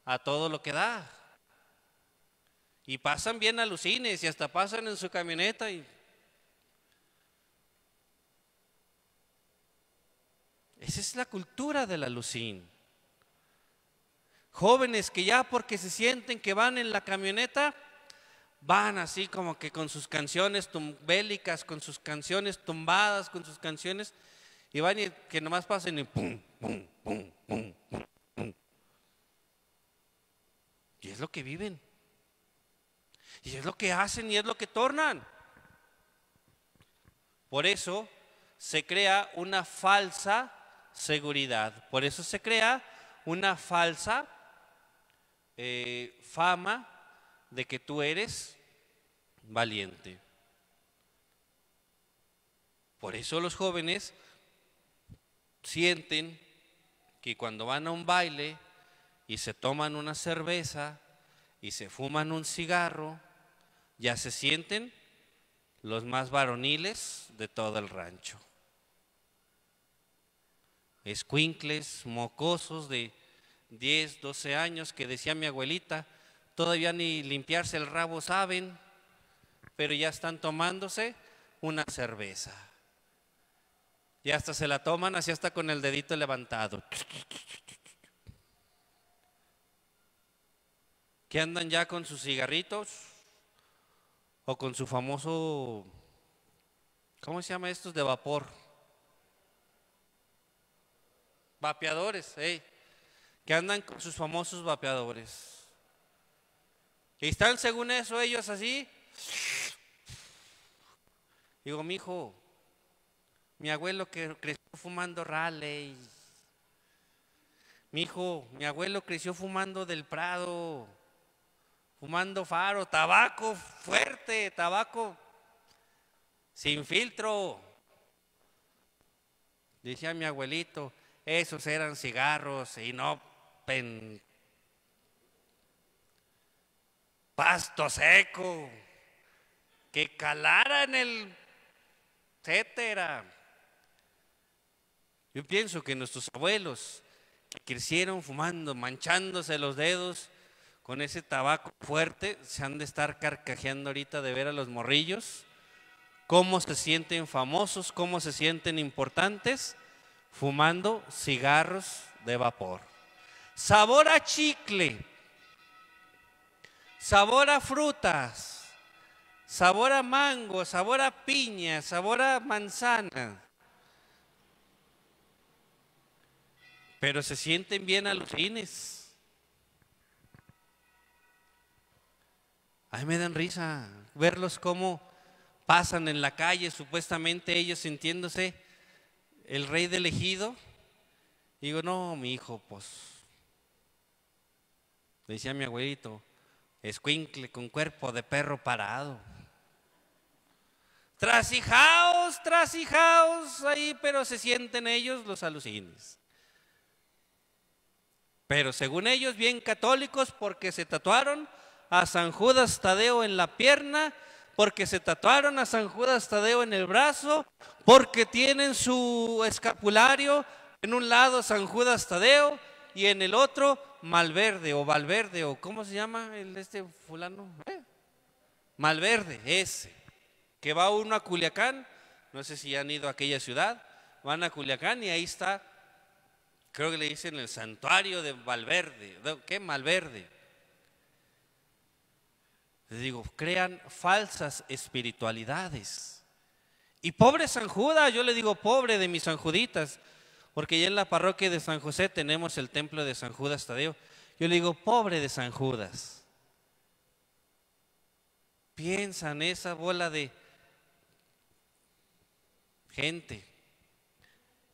a todo lo que da. Y pasan bien alucines y hasta pasan en su camioneta y... Esa es la cultura del alucín. Jóvenes que ya porque se sienten que van en la camioneta, van así como que con sus canciones bélicas, con sus canciones tumbadas, con sus canciones, y van y que nomás pasen y pum, pum, pum, pum, pum. Y es lo que viven. Y es lo que hacen y es lo que tornan. Por eso se crea una falsa seguridad. Por eso se crea una falsa eh, fama de que tú eres valiente. Por eso los jóvenes sienten que cuando van a un baile y se toman una cerveza y se fuman un cigarro, ya se sienten los más varoniles de todo el rancho. Escuincles, mocosos de 10, 12 años, que decía mi abuelita, todavía ni limpiarse el rabo saben, pero ya están tomándose una cerveza. Y hasta se la toman así hasta con el dedito levantado. Que andan ya con sus cigarritos o con su famoso, ¿cómo se llama estos? De vapor. Vapeadores, ¿eh? que andan con sus famosos vapeadores. Y están según eso ellos así. Digo, mi hijo, mi abuelo que creció fumando Raleigh. Mi hijo, mi abuelo creció fumando del Prado, fumando faro, tabaco fuerte, tabaco sin filtro. Decía mi abuelito, esos eran cigarros y no en pasto seco, que calara en el etcétera. Yo pienso que nuestros abuelos que crecieron fumando, manchándose los dedos con ese tabaco fuerte, se han de estar carcajeando ahorita de ver a los morrillos cómo se sienten famosos, cómo se sienten importantes fumando cigarros de vapor sabor a chicle, sabor a frutas, sabor a mango, sabor a piña, sabor a manzana. Pero se sienten bien a los A mí me dan risa verlos cómo pasan en la calle, supuestamente ellos sintiéndose el rey del ejido. Digo, no, mi hijo, pues decía mi abuelito, escuincle con cuerpo de perro parado. Trasijaos, trasijaos ahí, pero se sienten ellos los alucines. Pero según ellos, bien católicos, porque se tatuaron a San Judas Tadeo en la pierna, porque se tatuaron a San Judas Tadeo en el brazo, porque tienen su escapulario en un lado San Judas Tadeo y en el otro Malverde o Valverde o ¿cómo se llama el este fulano? Eh, Malverde, ese. Que va uno a Culiacán, no sé si han ido a aquella ciudad, van a Culiacán y ahí está, creo que le dicen el santuario de Valverde. ¿Qué? Malverde. Les digo, crean falsas espiritualidades. Y pobre San Judas, yo le digo, pobre de mis San Juditas, porque ya en la parroquia de San José tenemos el templo de San Judas Tadeo. Yo le digo, pobre de San Judas. Piensa en esa bola de gente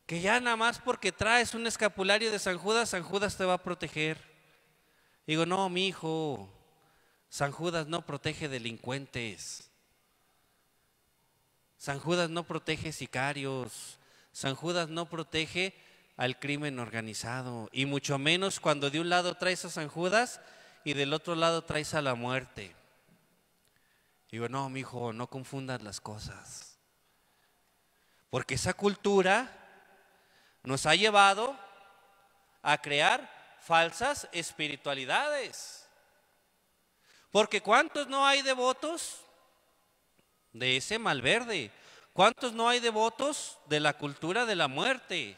que ya nada más porque traes un escapulario de San Judas, San Judas te va a proteger. Digo, no, mi hijo, San Judas no protege delincuentes. San Judas no protege sicarios. San Judas no protege al crimen organizado, y mucho menos cuando de un lado traes a San Judas y del otro lado traes a la muerte. Digo, no, mi hijo, no confundas las cosas. Porque esa cultura nos ha llevado a crear falsas espiritualidades. Porque ¿cuántos no hay devotos de ese mal verde? ¿Cuántos no hay devotos de la cultura de la muerte?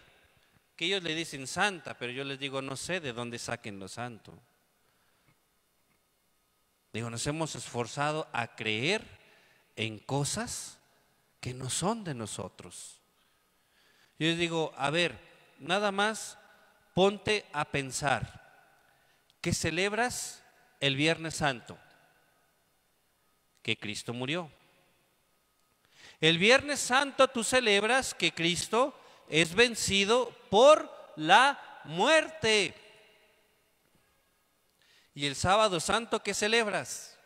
Que ellos le dicen santa, pero yo les digo, no sé de dónde saquen lo santo. Digo, nos hemos esforzado a creer en cosas que no son de nosotros. Yo les digo, a ver, nada más ponte a pensar que celebras el Viernes Santo, que Cristo murió. El Viernes Santo tú celebras que Cristo es vencido por la muerte. Y el sábado santo que celebras,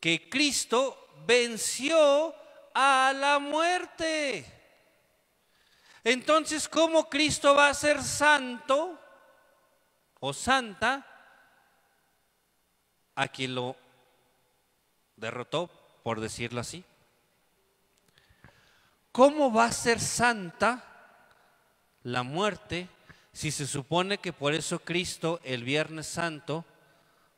que Cristo venció a la muerte. Entonces, ¿cómo Cristo va a ser santo o santa a quien lo derrotó, por decirlo así? ¿Cómo va a ser santa la muerte si se supone que por eso Cristo el Viernes Santo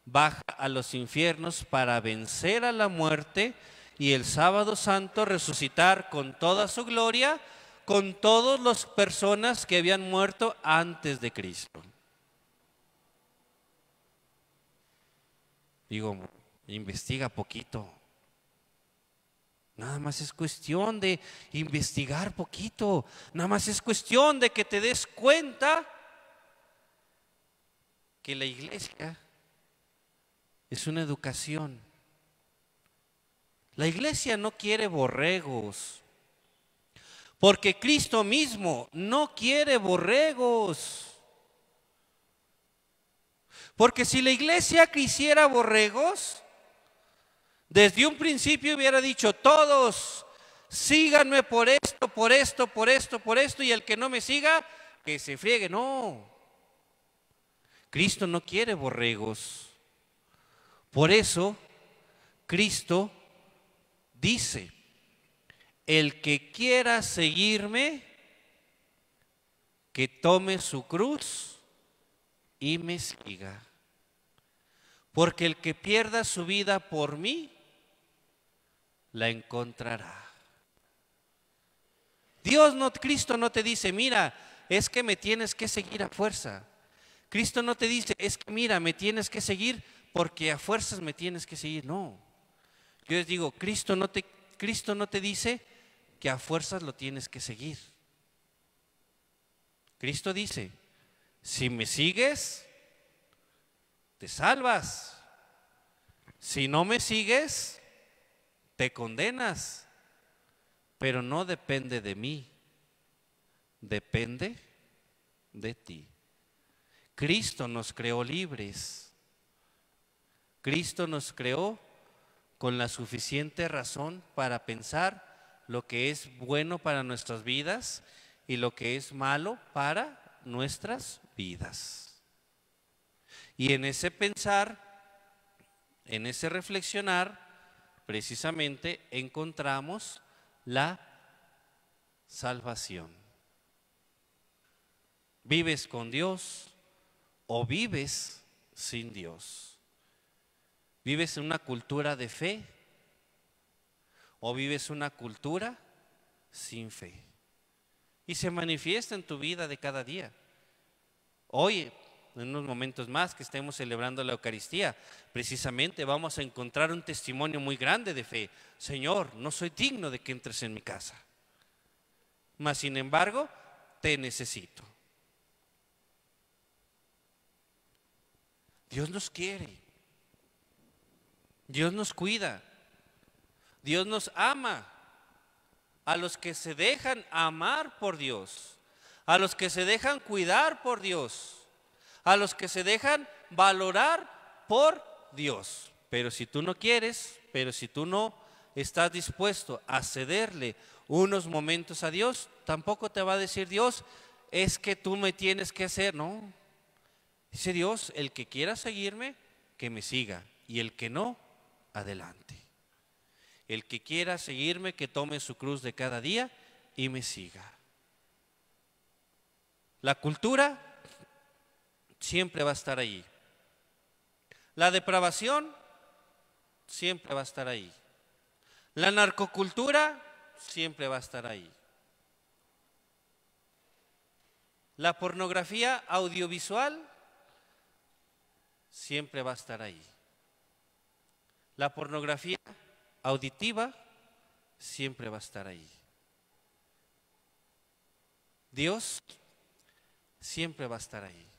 baja a los infiernos para vencer a la muerte y el sábado santo resucitar con toda su gloria con todas las personas que habían muerto antes de Cristo? Digo, investiga poquito. Nada más es cuestión de investigar poquito. Nada más es cuestión de que te des cuenta que la iglesia es una educación. La iglesia no quiere borregos, porque Cristo mismo no quiere borregos. Porque si la iglesia quisiera borregos, desde un principio hubiera dicho, todos, síganme por esto, por esto, por esto, por esto, y el que no me siga, que se friegue. No. Cristo no quiere borregos. Por eso, Cristo dice, el que quiera seguirme, que tome su cruz y me siga. Porque el que pierda su vida por mí, la encontrará. Dios no, Cristo no te dice, mira, es que me tienes que seguir a fuerza. Cristo no te dice, es que mira, me tienes que seguir porque a fuerzas me tienes que seguir. No. Yo les digo, Cristo no te, Cristo no te dice que a fuerzas lo tienes que seguir. Cristo dice, si me sigues, te salvas. Si no me sigues, te condenas, pero no depende de mí, depende de ti. Cristo nos creó libres. Cristo nos creó con la suficiente razón para pensar lo que es bueno para nuestras vidas y lo que es malo para nuestras vidas. Y en ese pensar, en ese reflexionar, precisamente encontramos la salvación. ¿Vives con Dios o vives sin Dios? ¿Vives en una cultura de fe o vives una cultura sin fe? Y se manifiesta en tu vida de cada día. Hoy en unos momentos más que estemos celebrando la Eucaristía, precisamente vamos a encontrar un testimonio muy grande de fe. Señor, no soy digno de que entres en mi casa, mas sin embargo, te necesito. Dios nos quiere, Dios nos cuida, Dios nos ama a los que se dejan amar por Dios, a los que se dejan cuidar por Dios a los que se dejan valorar por Dios. Pero si tú no quieres, pero si tú no estás dispuesto a cederle unos momentos a Dios, tampoco te va a decir Dios, es que tú me tienes que hacer, no. Dice Dios, el que quiera seguirme, que me siga, y el que no, adelante. El que quiera seguirme, que tome su cruz de cada día y me siga. La cultura siempre va a estar ahí La depravación siempre va a estar ahí. La narcocultura siempre va a estar ahí. La pornografía audiovisual siempre va a estar ahí. La pornografía auditiva siempre va a estar ahí. Dios siempre va a estar ahí.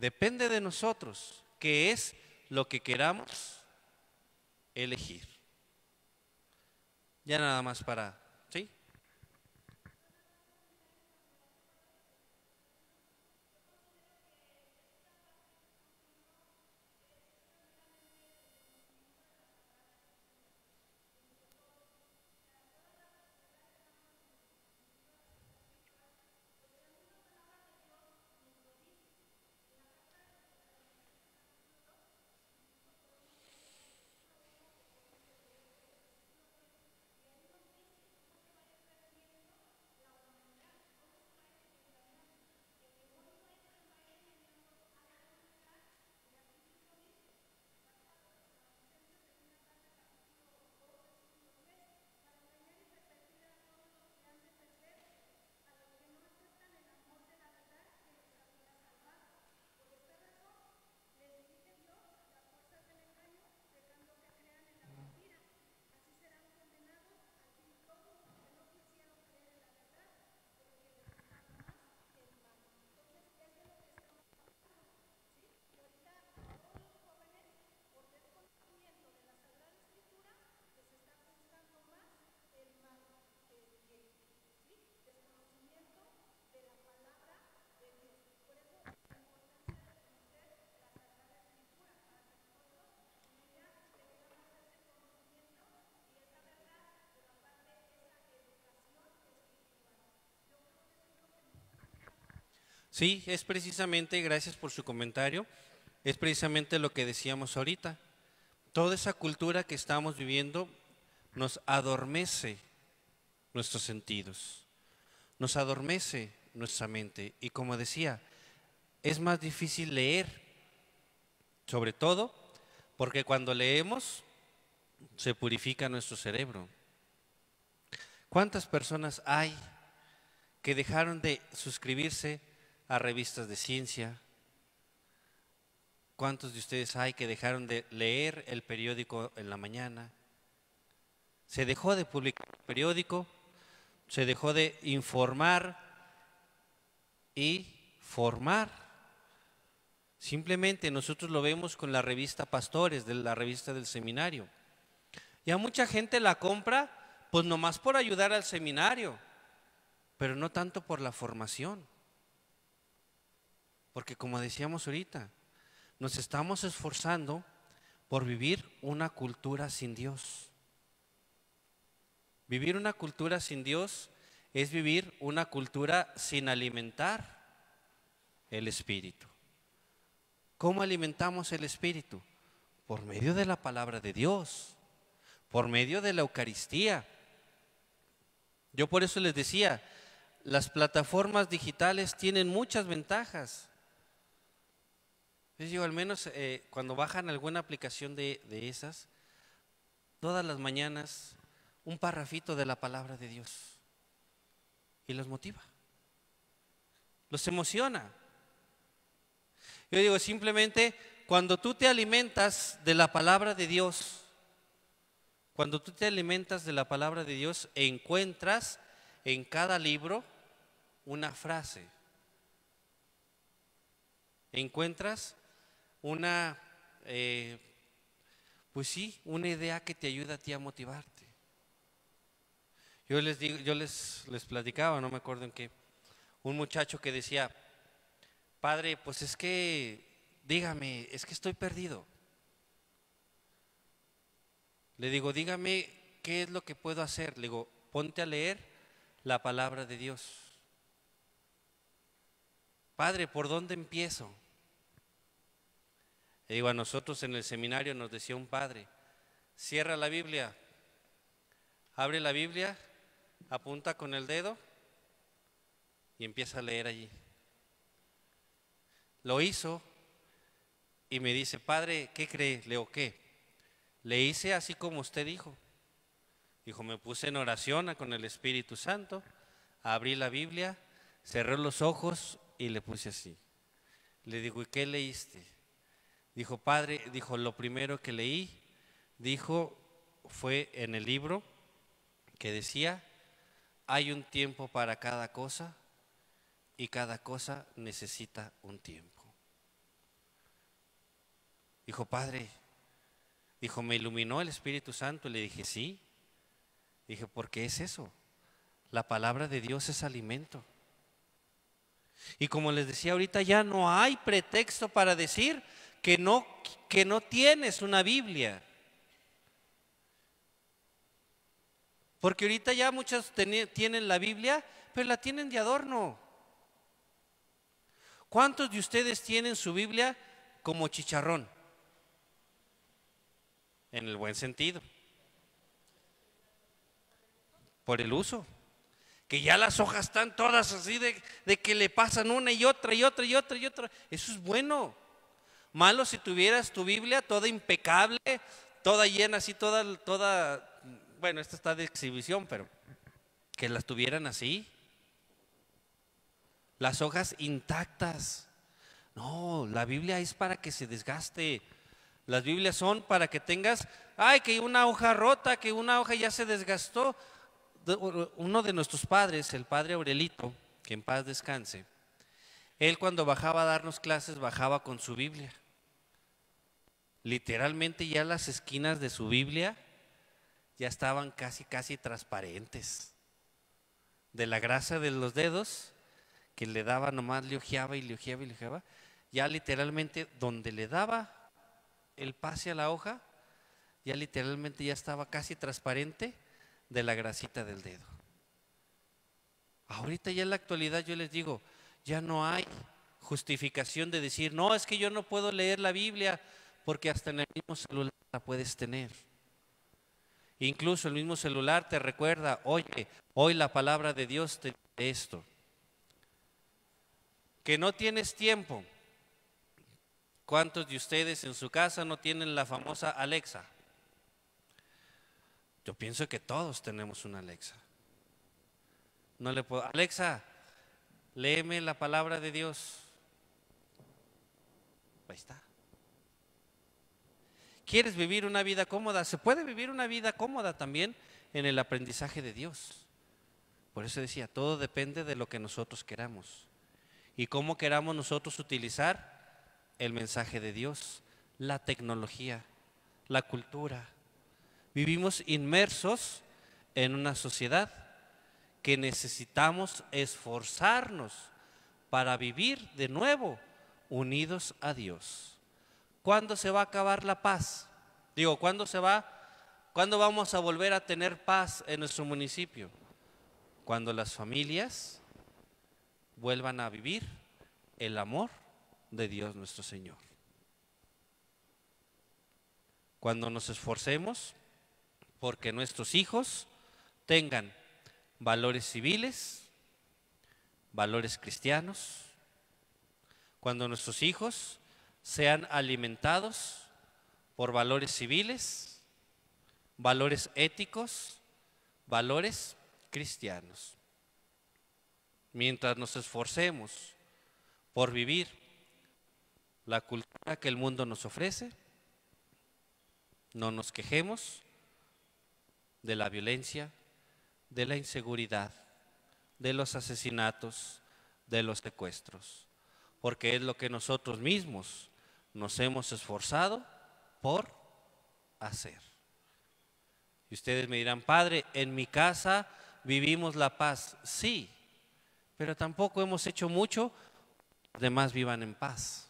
Depende de nosotros, qué es lo que queramos elegir. Ya nada más para Sí, es precisamente, gracias por su comentario, es precisamente lo que decíamos ahorita. Toda esa cultura que estamos viviendo nos adormece nuestros sentidos, nos adormece nuestra mente. Y como decía, es más difícil leer, sobre todo porque cuando leemos se purifica nuestro cerebro. ¿Cuántas personas hay que dejaron de suscribirse a revistas de ciencia. ¿Cuántos de ustedes hay que dejaron de leer el periódico en la mañana? Se dejó de publicar el periódico, se dejó de informar y formar. Simplemente nosotros lo vemos con la revista Pastores, de la revista del seminario. Y a mucha gente la compra pues nomás por ayudar al seminario, pero no tanto por la formación. Porque como decíamos ahorita, nos estamos esforzando por vivir una cultura sin Dios. Vivir una cultura sin Dios es vivir una cultura sin alimentar el espíritu. ¿Cómo alimentamos el espíritu? Por medio de la palabra de Dios, por medio de la Eucaristía. Yo por eso les decía, las plataformas digitales tienen muchas ventajas. Yo digo, al menos eh, cuando bajan alguna aplicación de, de esas, todas las mañanas un parrafito de la palabra de Dios y los motiva, los emociona. Yo digo, simplemente cuando tú te alimentas de la palabra de Dios, cuando tú te alimentas de la palabra de Dios, encuentras en cada libro una frase. Encuentras una, eh, pues sí, una idea que te ayuda a ti a motivarte. Yo les digo, yo les, les platicaba, no me acuerdo en qué, un muchacho que decía, padre, pues es que, dígame, es que estoy perdido. Le digo, dígame qué es lo que puedo hacer. Le digo, ponte a leer la palabra de Dios. Padre, ¿por dónde empiezo? Le digo, a nosotros en el seminario nos decía un padre, cierra la Biblia, abre la Biblia, apunta con el dedo y empieza a leer allí. Lo hizo y me dice, padre, ¿qué cree? Leo, ¿qué? Le hice así como usted dijo. Dijo, me puse en oración con el Espíritu Santo, abrí la Biblia, cerré los ojos y le puse así. Le digo, ¿y qué leíste? Dijo, padre, dijo, lo primero que leí, dijo, fue en el libro que decía, hay un tiempo para cada cosa y cada cosa necesita un tiempo. Dijo, padre, dijo, me iluminó el Espíritu Santo y le dije, sí. Dije, ¿por qué es eso? La palabra de Dios es alimento. Y como les decía ahorita, ya no hay pretexto para decir, que no, que no tienes una Biblia. Porque ahorita ya muchos tienen la Biblia, pero la tienen de adorno. ¿Cuántos de ustedes tienen su Biblia como chicharrón? En el buen sentido. Por el uso. Que ya las hojas están todas así de, de que le pasan una y otra y otra y otra y otra. Eso es bueno. Malo si tuvieras tu Biblia toda impecable, toda llena, así, toda, toda, bueno, esta está de exhibición, pero que las tuvieran así. Las hojas intactas. No, la Biblia es para que se desgaste. Las Biblias son para que tengas, ay, que una hoja rota, que una hoja ya se desgastó. Uno de nuestros padres, el padre Aurelito, que en paz descanse, él cuando bajaba a darnos clases bajaba con su Biblia. Literalmente ya las esquinas de su Biblia ya estaban casi, casi transparentes. De la grasa de los dedos que le daba nomás, le ojeaba y le ojeaba y le ojeaba, ya literalmente donde le daba el pase a la hoja, ya literalmente ya estaba casi transparente de la grasita del dedo. Ahorita ya en la actualidad yo les digo, ya no hay justificación de decir, no, es que yo no puedo leer la Biblia porque hasta en el mismo celular la puedes tener. Incluso el mismo celular te recuerda, oye, hoy la palabra de Dios te dice esto. Que no tienes tiempo. ¿Cuántos de ustedes en su casa no tienen la famosa Alexa? Yo pienso que todos tenemos una Alexa. No le puedo, Alexa, léeme la palabra de Dios. Ahí está. ¿Quieres vivir una vida cómoda? Se puede vivir una vida cómoda también en el aprendizaje de Dios. Por eso decía, todo depende de lo que nosotros queramos y cómo queramos nosotros utilizar el mensaje de Dios, la tecnología, la cultura. Vivimos inmersos en una sociedad que necesitamos esforzarnos para vivir de nuevo unidos a Dios. ¿cuándo se va a acabar la paz? Digo, ¿cuándo se va? ¿Cuándo vamos a volver a tener paz en nuestro municipio? Cuando las familias vuelvan a vivir el amor de Dios nuestro Señor. Cuando nos esforcemos porque nuestros hijos tengan valores civiles, valores cristianos, cuando nuestros hijos sean alimentados por valores civiles, valores éticos, valores cristianos. Mientras nos esforcemos por vivir la cultura que el mundo nos ofrece, no nos quejemos de la violencia, de la inseguridad, de los asesinatos, de los secuestros, porque es lo que nosotros mismos nos hemos esforzado por hacer. Y ustedes me dirán, Padre, en mi casa vivimos la paz. Sí, pero tampoco hemos hecho mucho, los demás vivan en paz.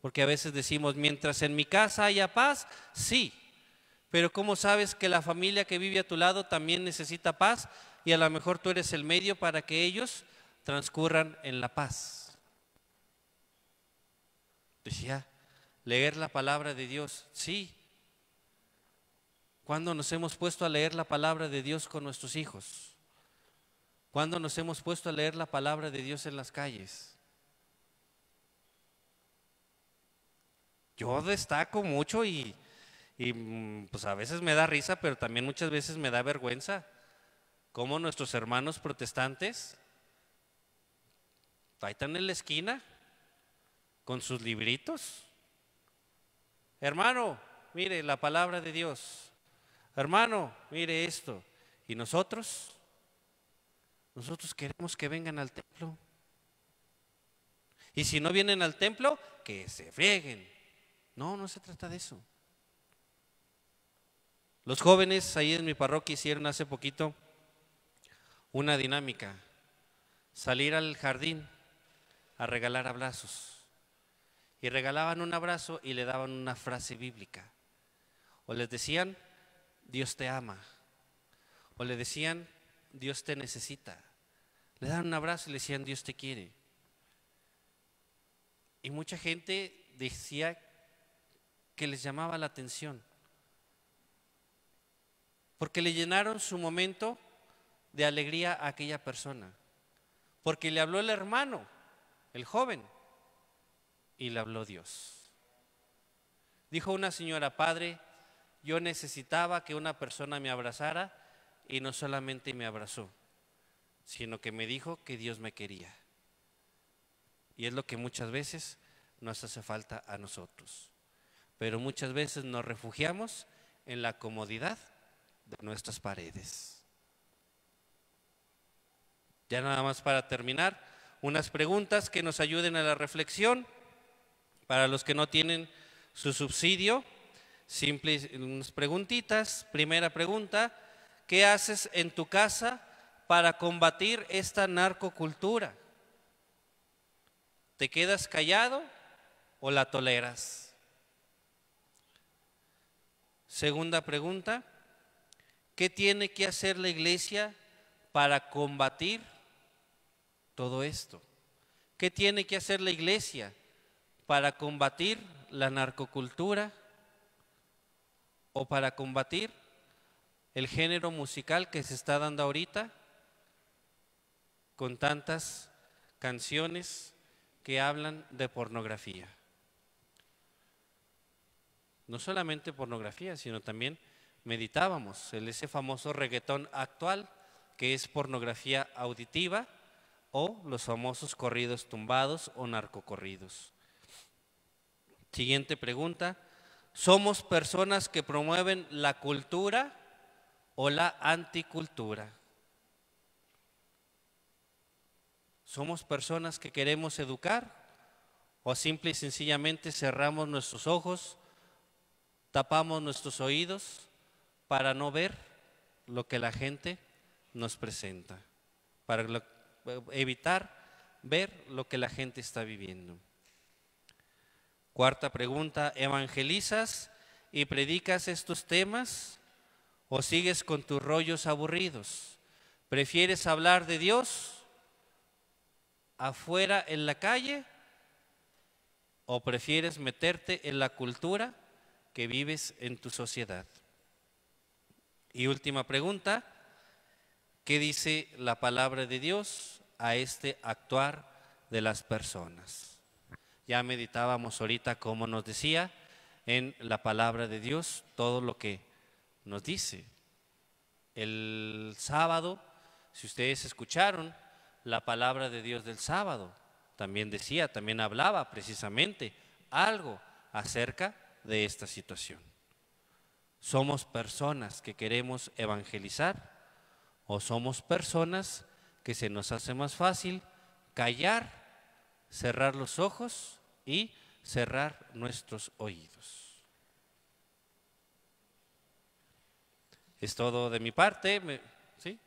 Porque a veces decimos, mientras en mi casa haya paz, sí, pero ¿cómo sabes que la familia que vive a tu lado también necesita paz? Y a lo mejor tú eres el medio para que ellos transcurran en la paz. Decía, leer la palabra de Dios, sí. ¿Cuándo nos hemos puesto a leer la palabra de Dios con nuestros hijos? ¿Cuándo nos hemos puesto a leer la palabra de Dios en las calles? Yo destaco mucho y, mm, pues a veces me da risa, pero también muchas veces me da vergüenza cómo nuestros hermanos protestantes, ahí están en la esquina, con sus libritos. Hermano, mire la palabra de Dios. Hermano, mire esto. ¿Y nosotros? Nosotros queremos que vengan al templo. Y si no vienen al templo, que se frieguen. No, no se trata de eso. Los jóvenes ahí en mi parroquia hicieron hace poquito una dinámica. Salir al jardín a regalar abrazos y regalaban un abrazo y le daban una frase bíblica. O les decían, Dios te ama. O le decían, Dios te necesita. Le daban un abrazo y le decían, Dios te quiere. Y mucha gente decía que les llamaba la atención. Porque le llenaron su momento de alegría a aquella persona. Porque le habló el hermano, el joven, y le habló Dios. Dijo una señora, Padre, yo necesitaba que una persona me abrazara y no solamente me abrazó, sino que me dijo que Dios me quería. Y es lo que muchas veces nos hace falta a nosotros. Pero muchas veces nos refugiamos en la comodidad de nuestras paredes. Ya nada más para terminar, unas preguntas que nos ayuden a la reflexión para los que no tienen su subsidio, simples preguntitas. Primera pregunta, ¿qué haces en tu casa para combatir esta narcocultura? ¿Te quedas callado o la toleras? Segunda pregunta, ¿qué tiene que hacer la iglesia para combatir todo esto? ¿Qué tiene que hacer la iglesia para combatir la narcocultura o para combatir el género musical que se está dando ahorita con tantas canciones que hablan de pornografía. No solamente pornografía, sino también meditábamos en ese famoso reggaetón actual que es pornografía auditiva o los famosos corridos tumbados o narcocorridos. Siguiente pregunta. ¿Somos personas que promueven la cultura o la anticultura? ¿Somos personas que queremos educar o simple y sencillamente cerramos nuestros ojos, tapamos nuestros oídos para no ver lo que la gente nos presenta, para evitar ver lo que la gente está viviendo? Cuarta pregunta, ¿evangelizas y predicas estos temas o sigues con tus rollos aburridos? ¿Prefieres hablar de Dios afuera en la calle o prefieres meterte en la cultura que vives en tu sociedad? Y última pregunta, ¿qué dice la palabra de Dios a este actuar de las personas? Ya meditábamos ahorita, como nos decía, en la palabra de Dios, todo lo que nos dice. El sábado, si ustedes escucharon la palabra de Dios del sábado, también decía, también hablaba precisamente algo acerca de esta situación. ¿Somos personas que queremos evangelizar o somos personas que se nos hace más fácil callar cerrar los ojos y cerrar nuestros oídos. Es todo de mi parte. ¿Sí?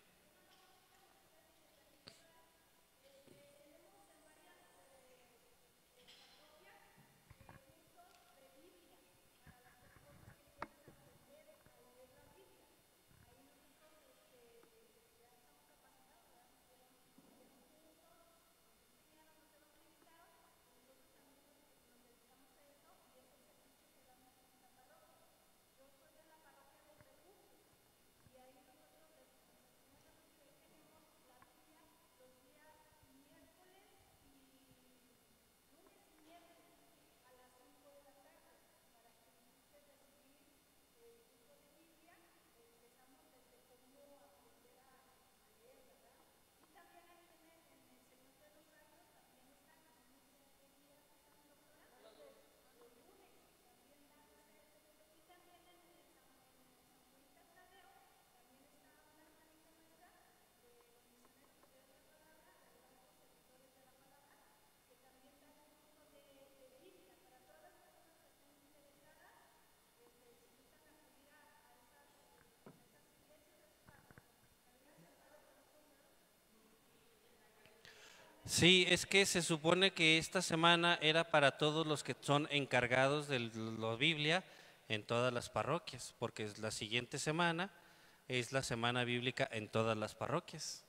Sí, es que se supone que esta semana era para todos los que son encargados de la Biblia en todas las parroquias, porque la siguiente semana es la semana bíblica en todas las parroquias.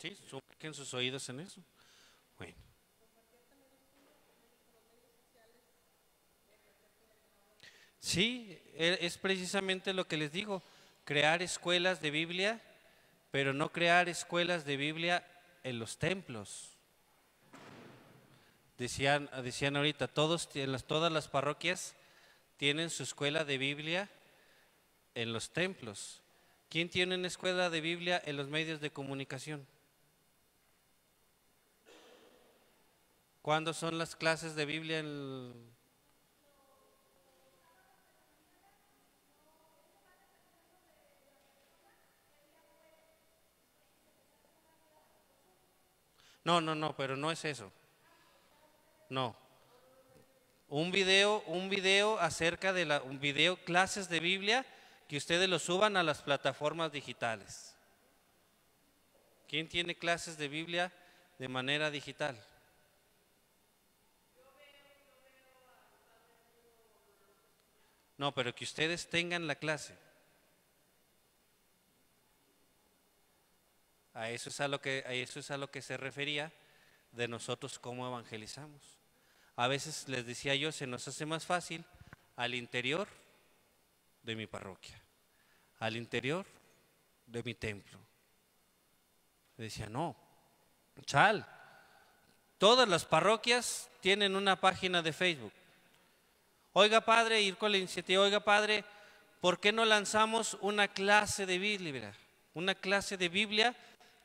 Sí, sus oídos en eso. Bueno. Sí, e, es precisamente lo que les digo, crear escuelas de Biblia, pero no crear escuelas de Biblia en los templos. Decían, decían ahorita, todos, todas las parroquias tienen su escuela de Biblia en los templos. ¿Quién tiene una escuela de Biblia en los medios de comunicación? ¿Cuándo son las clases de Biblia el... No, no, no, pero no es eso. No. Un video, un video acerca de la, un video, clases de Biblia que ustedes lo suban a las plataformas digitales. ¿Quién tiene clases de Biblia de manera digital? No, pero que ustedes tengan la clase. A eso es a lo que, eso es a lo que se refería de nosotros cómo evangelizamos. A veces les decía yo, se nos hace más fácil al interior de mi parroquia, al interior de mi templo. Decía, no, chal, todas las parroquias tienen una página de Facebook. Oiga, padre, ir con la iniciativa, oiga, padre, ¿por qué no lanzamos una clase de Biblia? Una clase de Biblia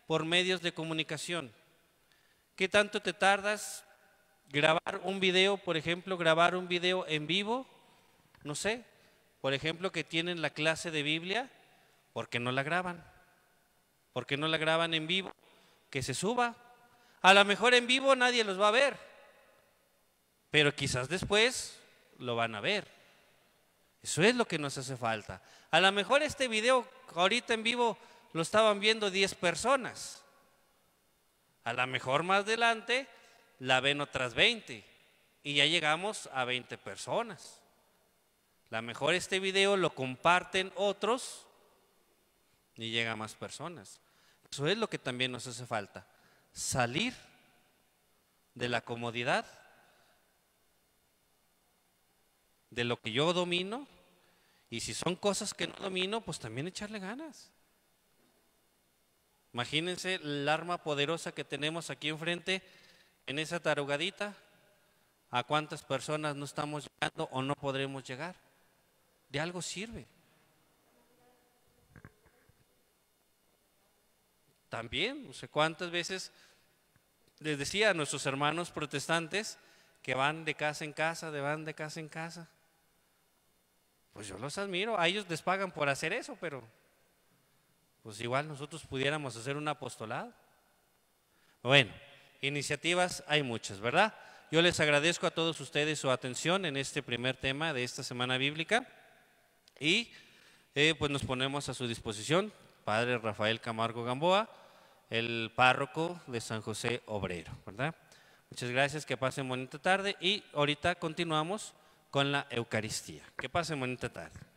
por medios de comunicación. ¿Qué tanto te tardas grabar un video, por ejemplo, grabar un video en vivo? No sé, por ejemplo, que tienen la clase de Biblia, ¿por qué no la graban? ¿Por qué no la graban en vivo? Que se suba. A lo mejor en vivo nadie los va a ver, pero quizás después lo van a ver. Eso es lo que nos hace falta. A lo mejor este video ahorita en vivo lo estaban viendo 10 personas. A lo mejor más adelante la ven otras 20 y ya llegamos a 20 personas. A lo mejor este video lo comparten otros y llega a más personas. Eso es lo que también nos hace falta, salir de la comodidad de lo que yo domino. Y si son cosas que no domino, pues también echarle ganas. Imagínense el arma poderosa que tenemos aquí enfrente en esa tarugadita. ¿A cuántas personas no estamos llegando o no podremos llegar? De algo sirve. También, no sé cuántas veces les decía a nuestros hermanos protestantes que van de casa en casa, de van de casa en casa. Pues yo los admiro, a ellos les pagan por hacer eso, pero pues igual nosotros pudiéramos hacer un apostolado. Bueno, iniciativas hay muchas, ¿verdad? Yo les agradezco a todos ustedes su atención en este primer tema de esta semana bíblica y eh, pues nos ponemos a su disposición, Padre Rafael Camargo Gamboa, el párroco de San José Obrero, ¿verdad? Muchas gracias, que pasen bonita tarde y ahorita continuamos con la Eucaristía. Que pasen bonita tarde.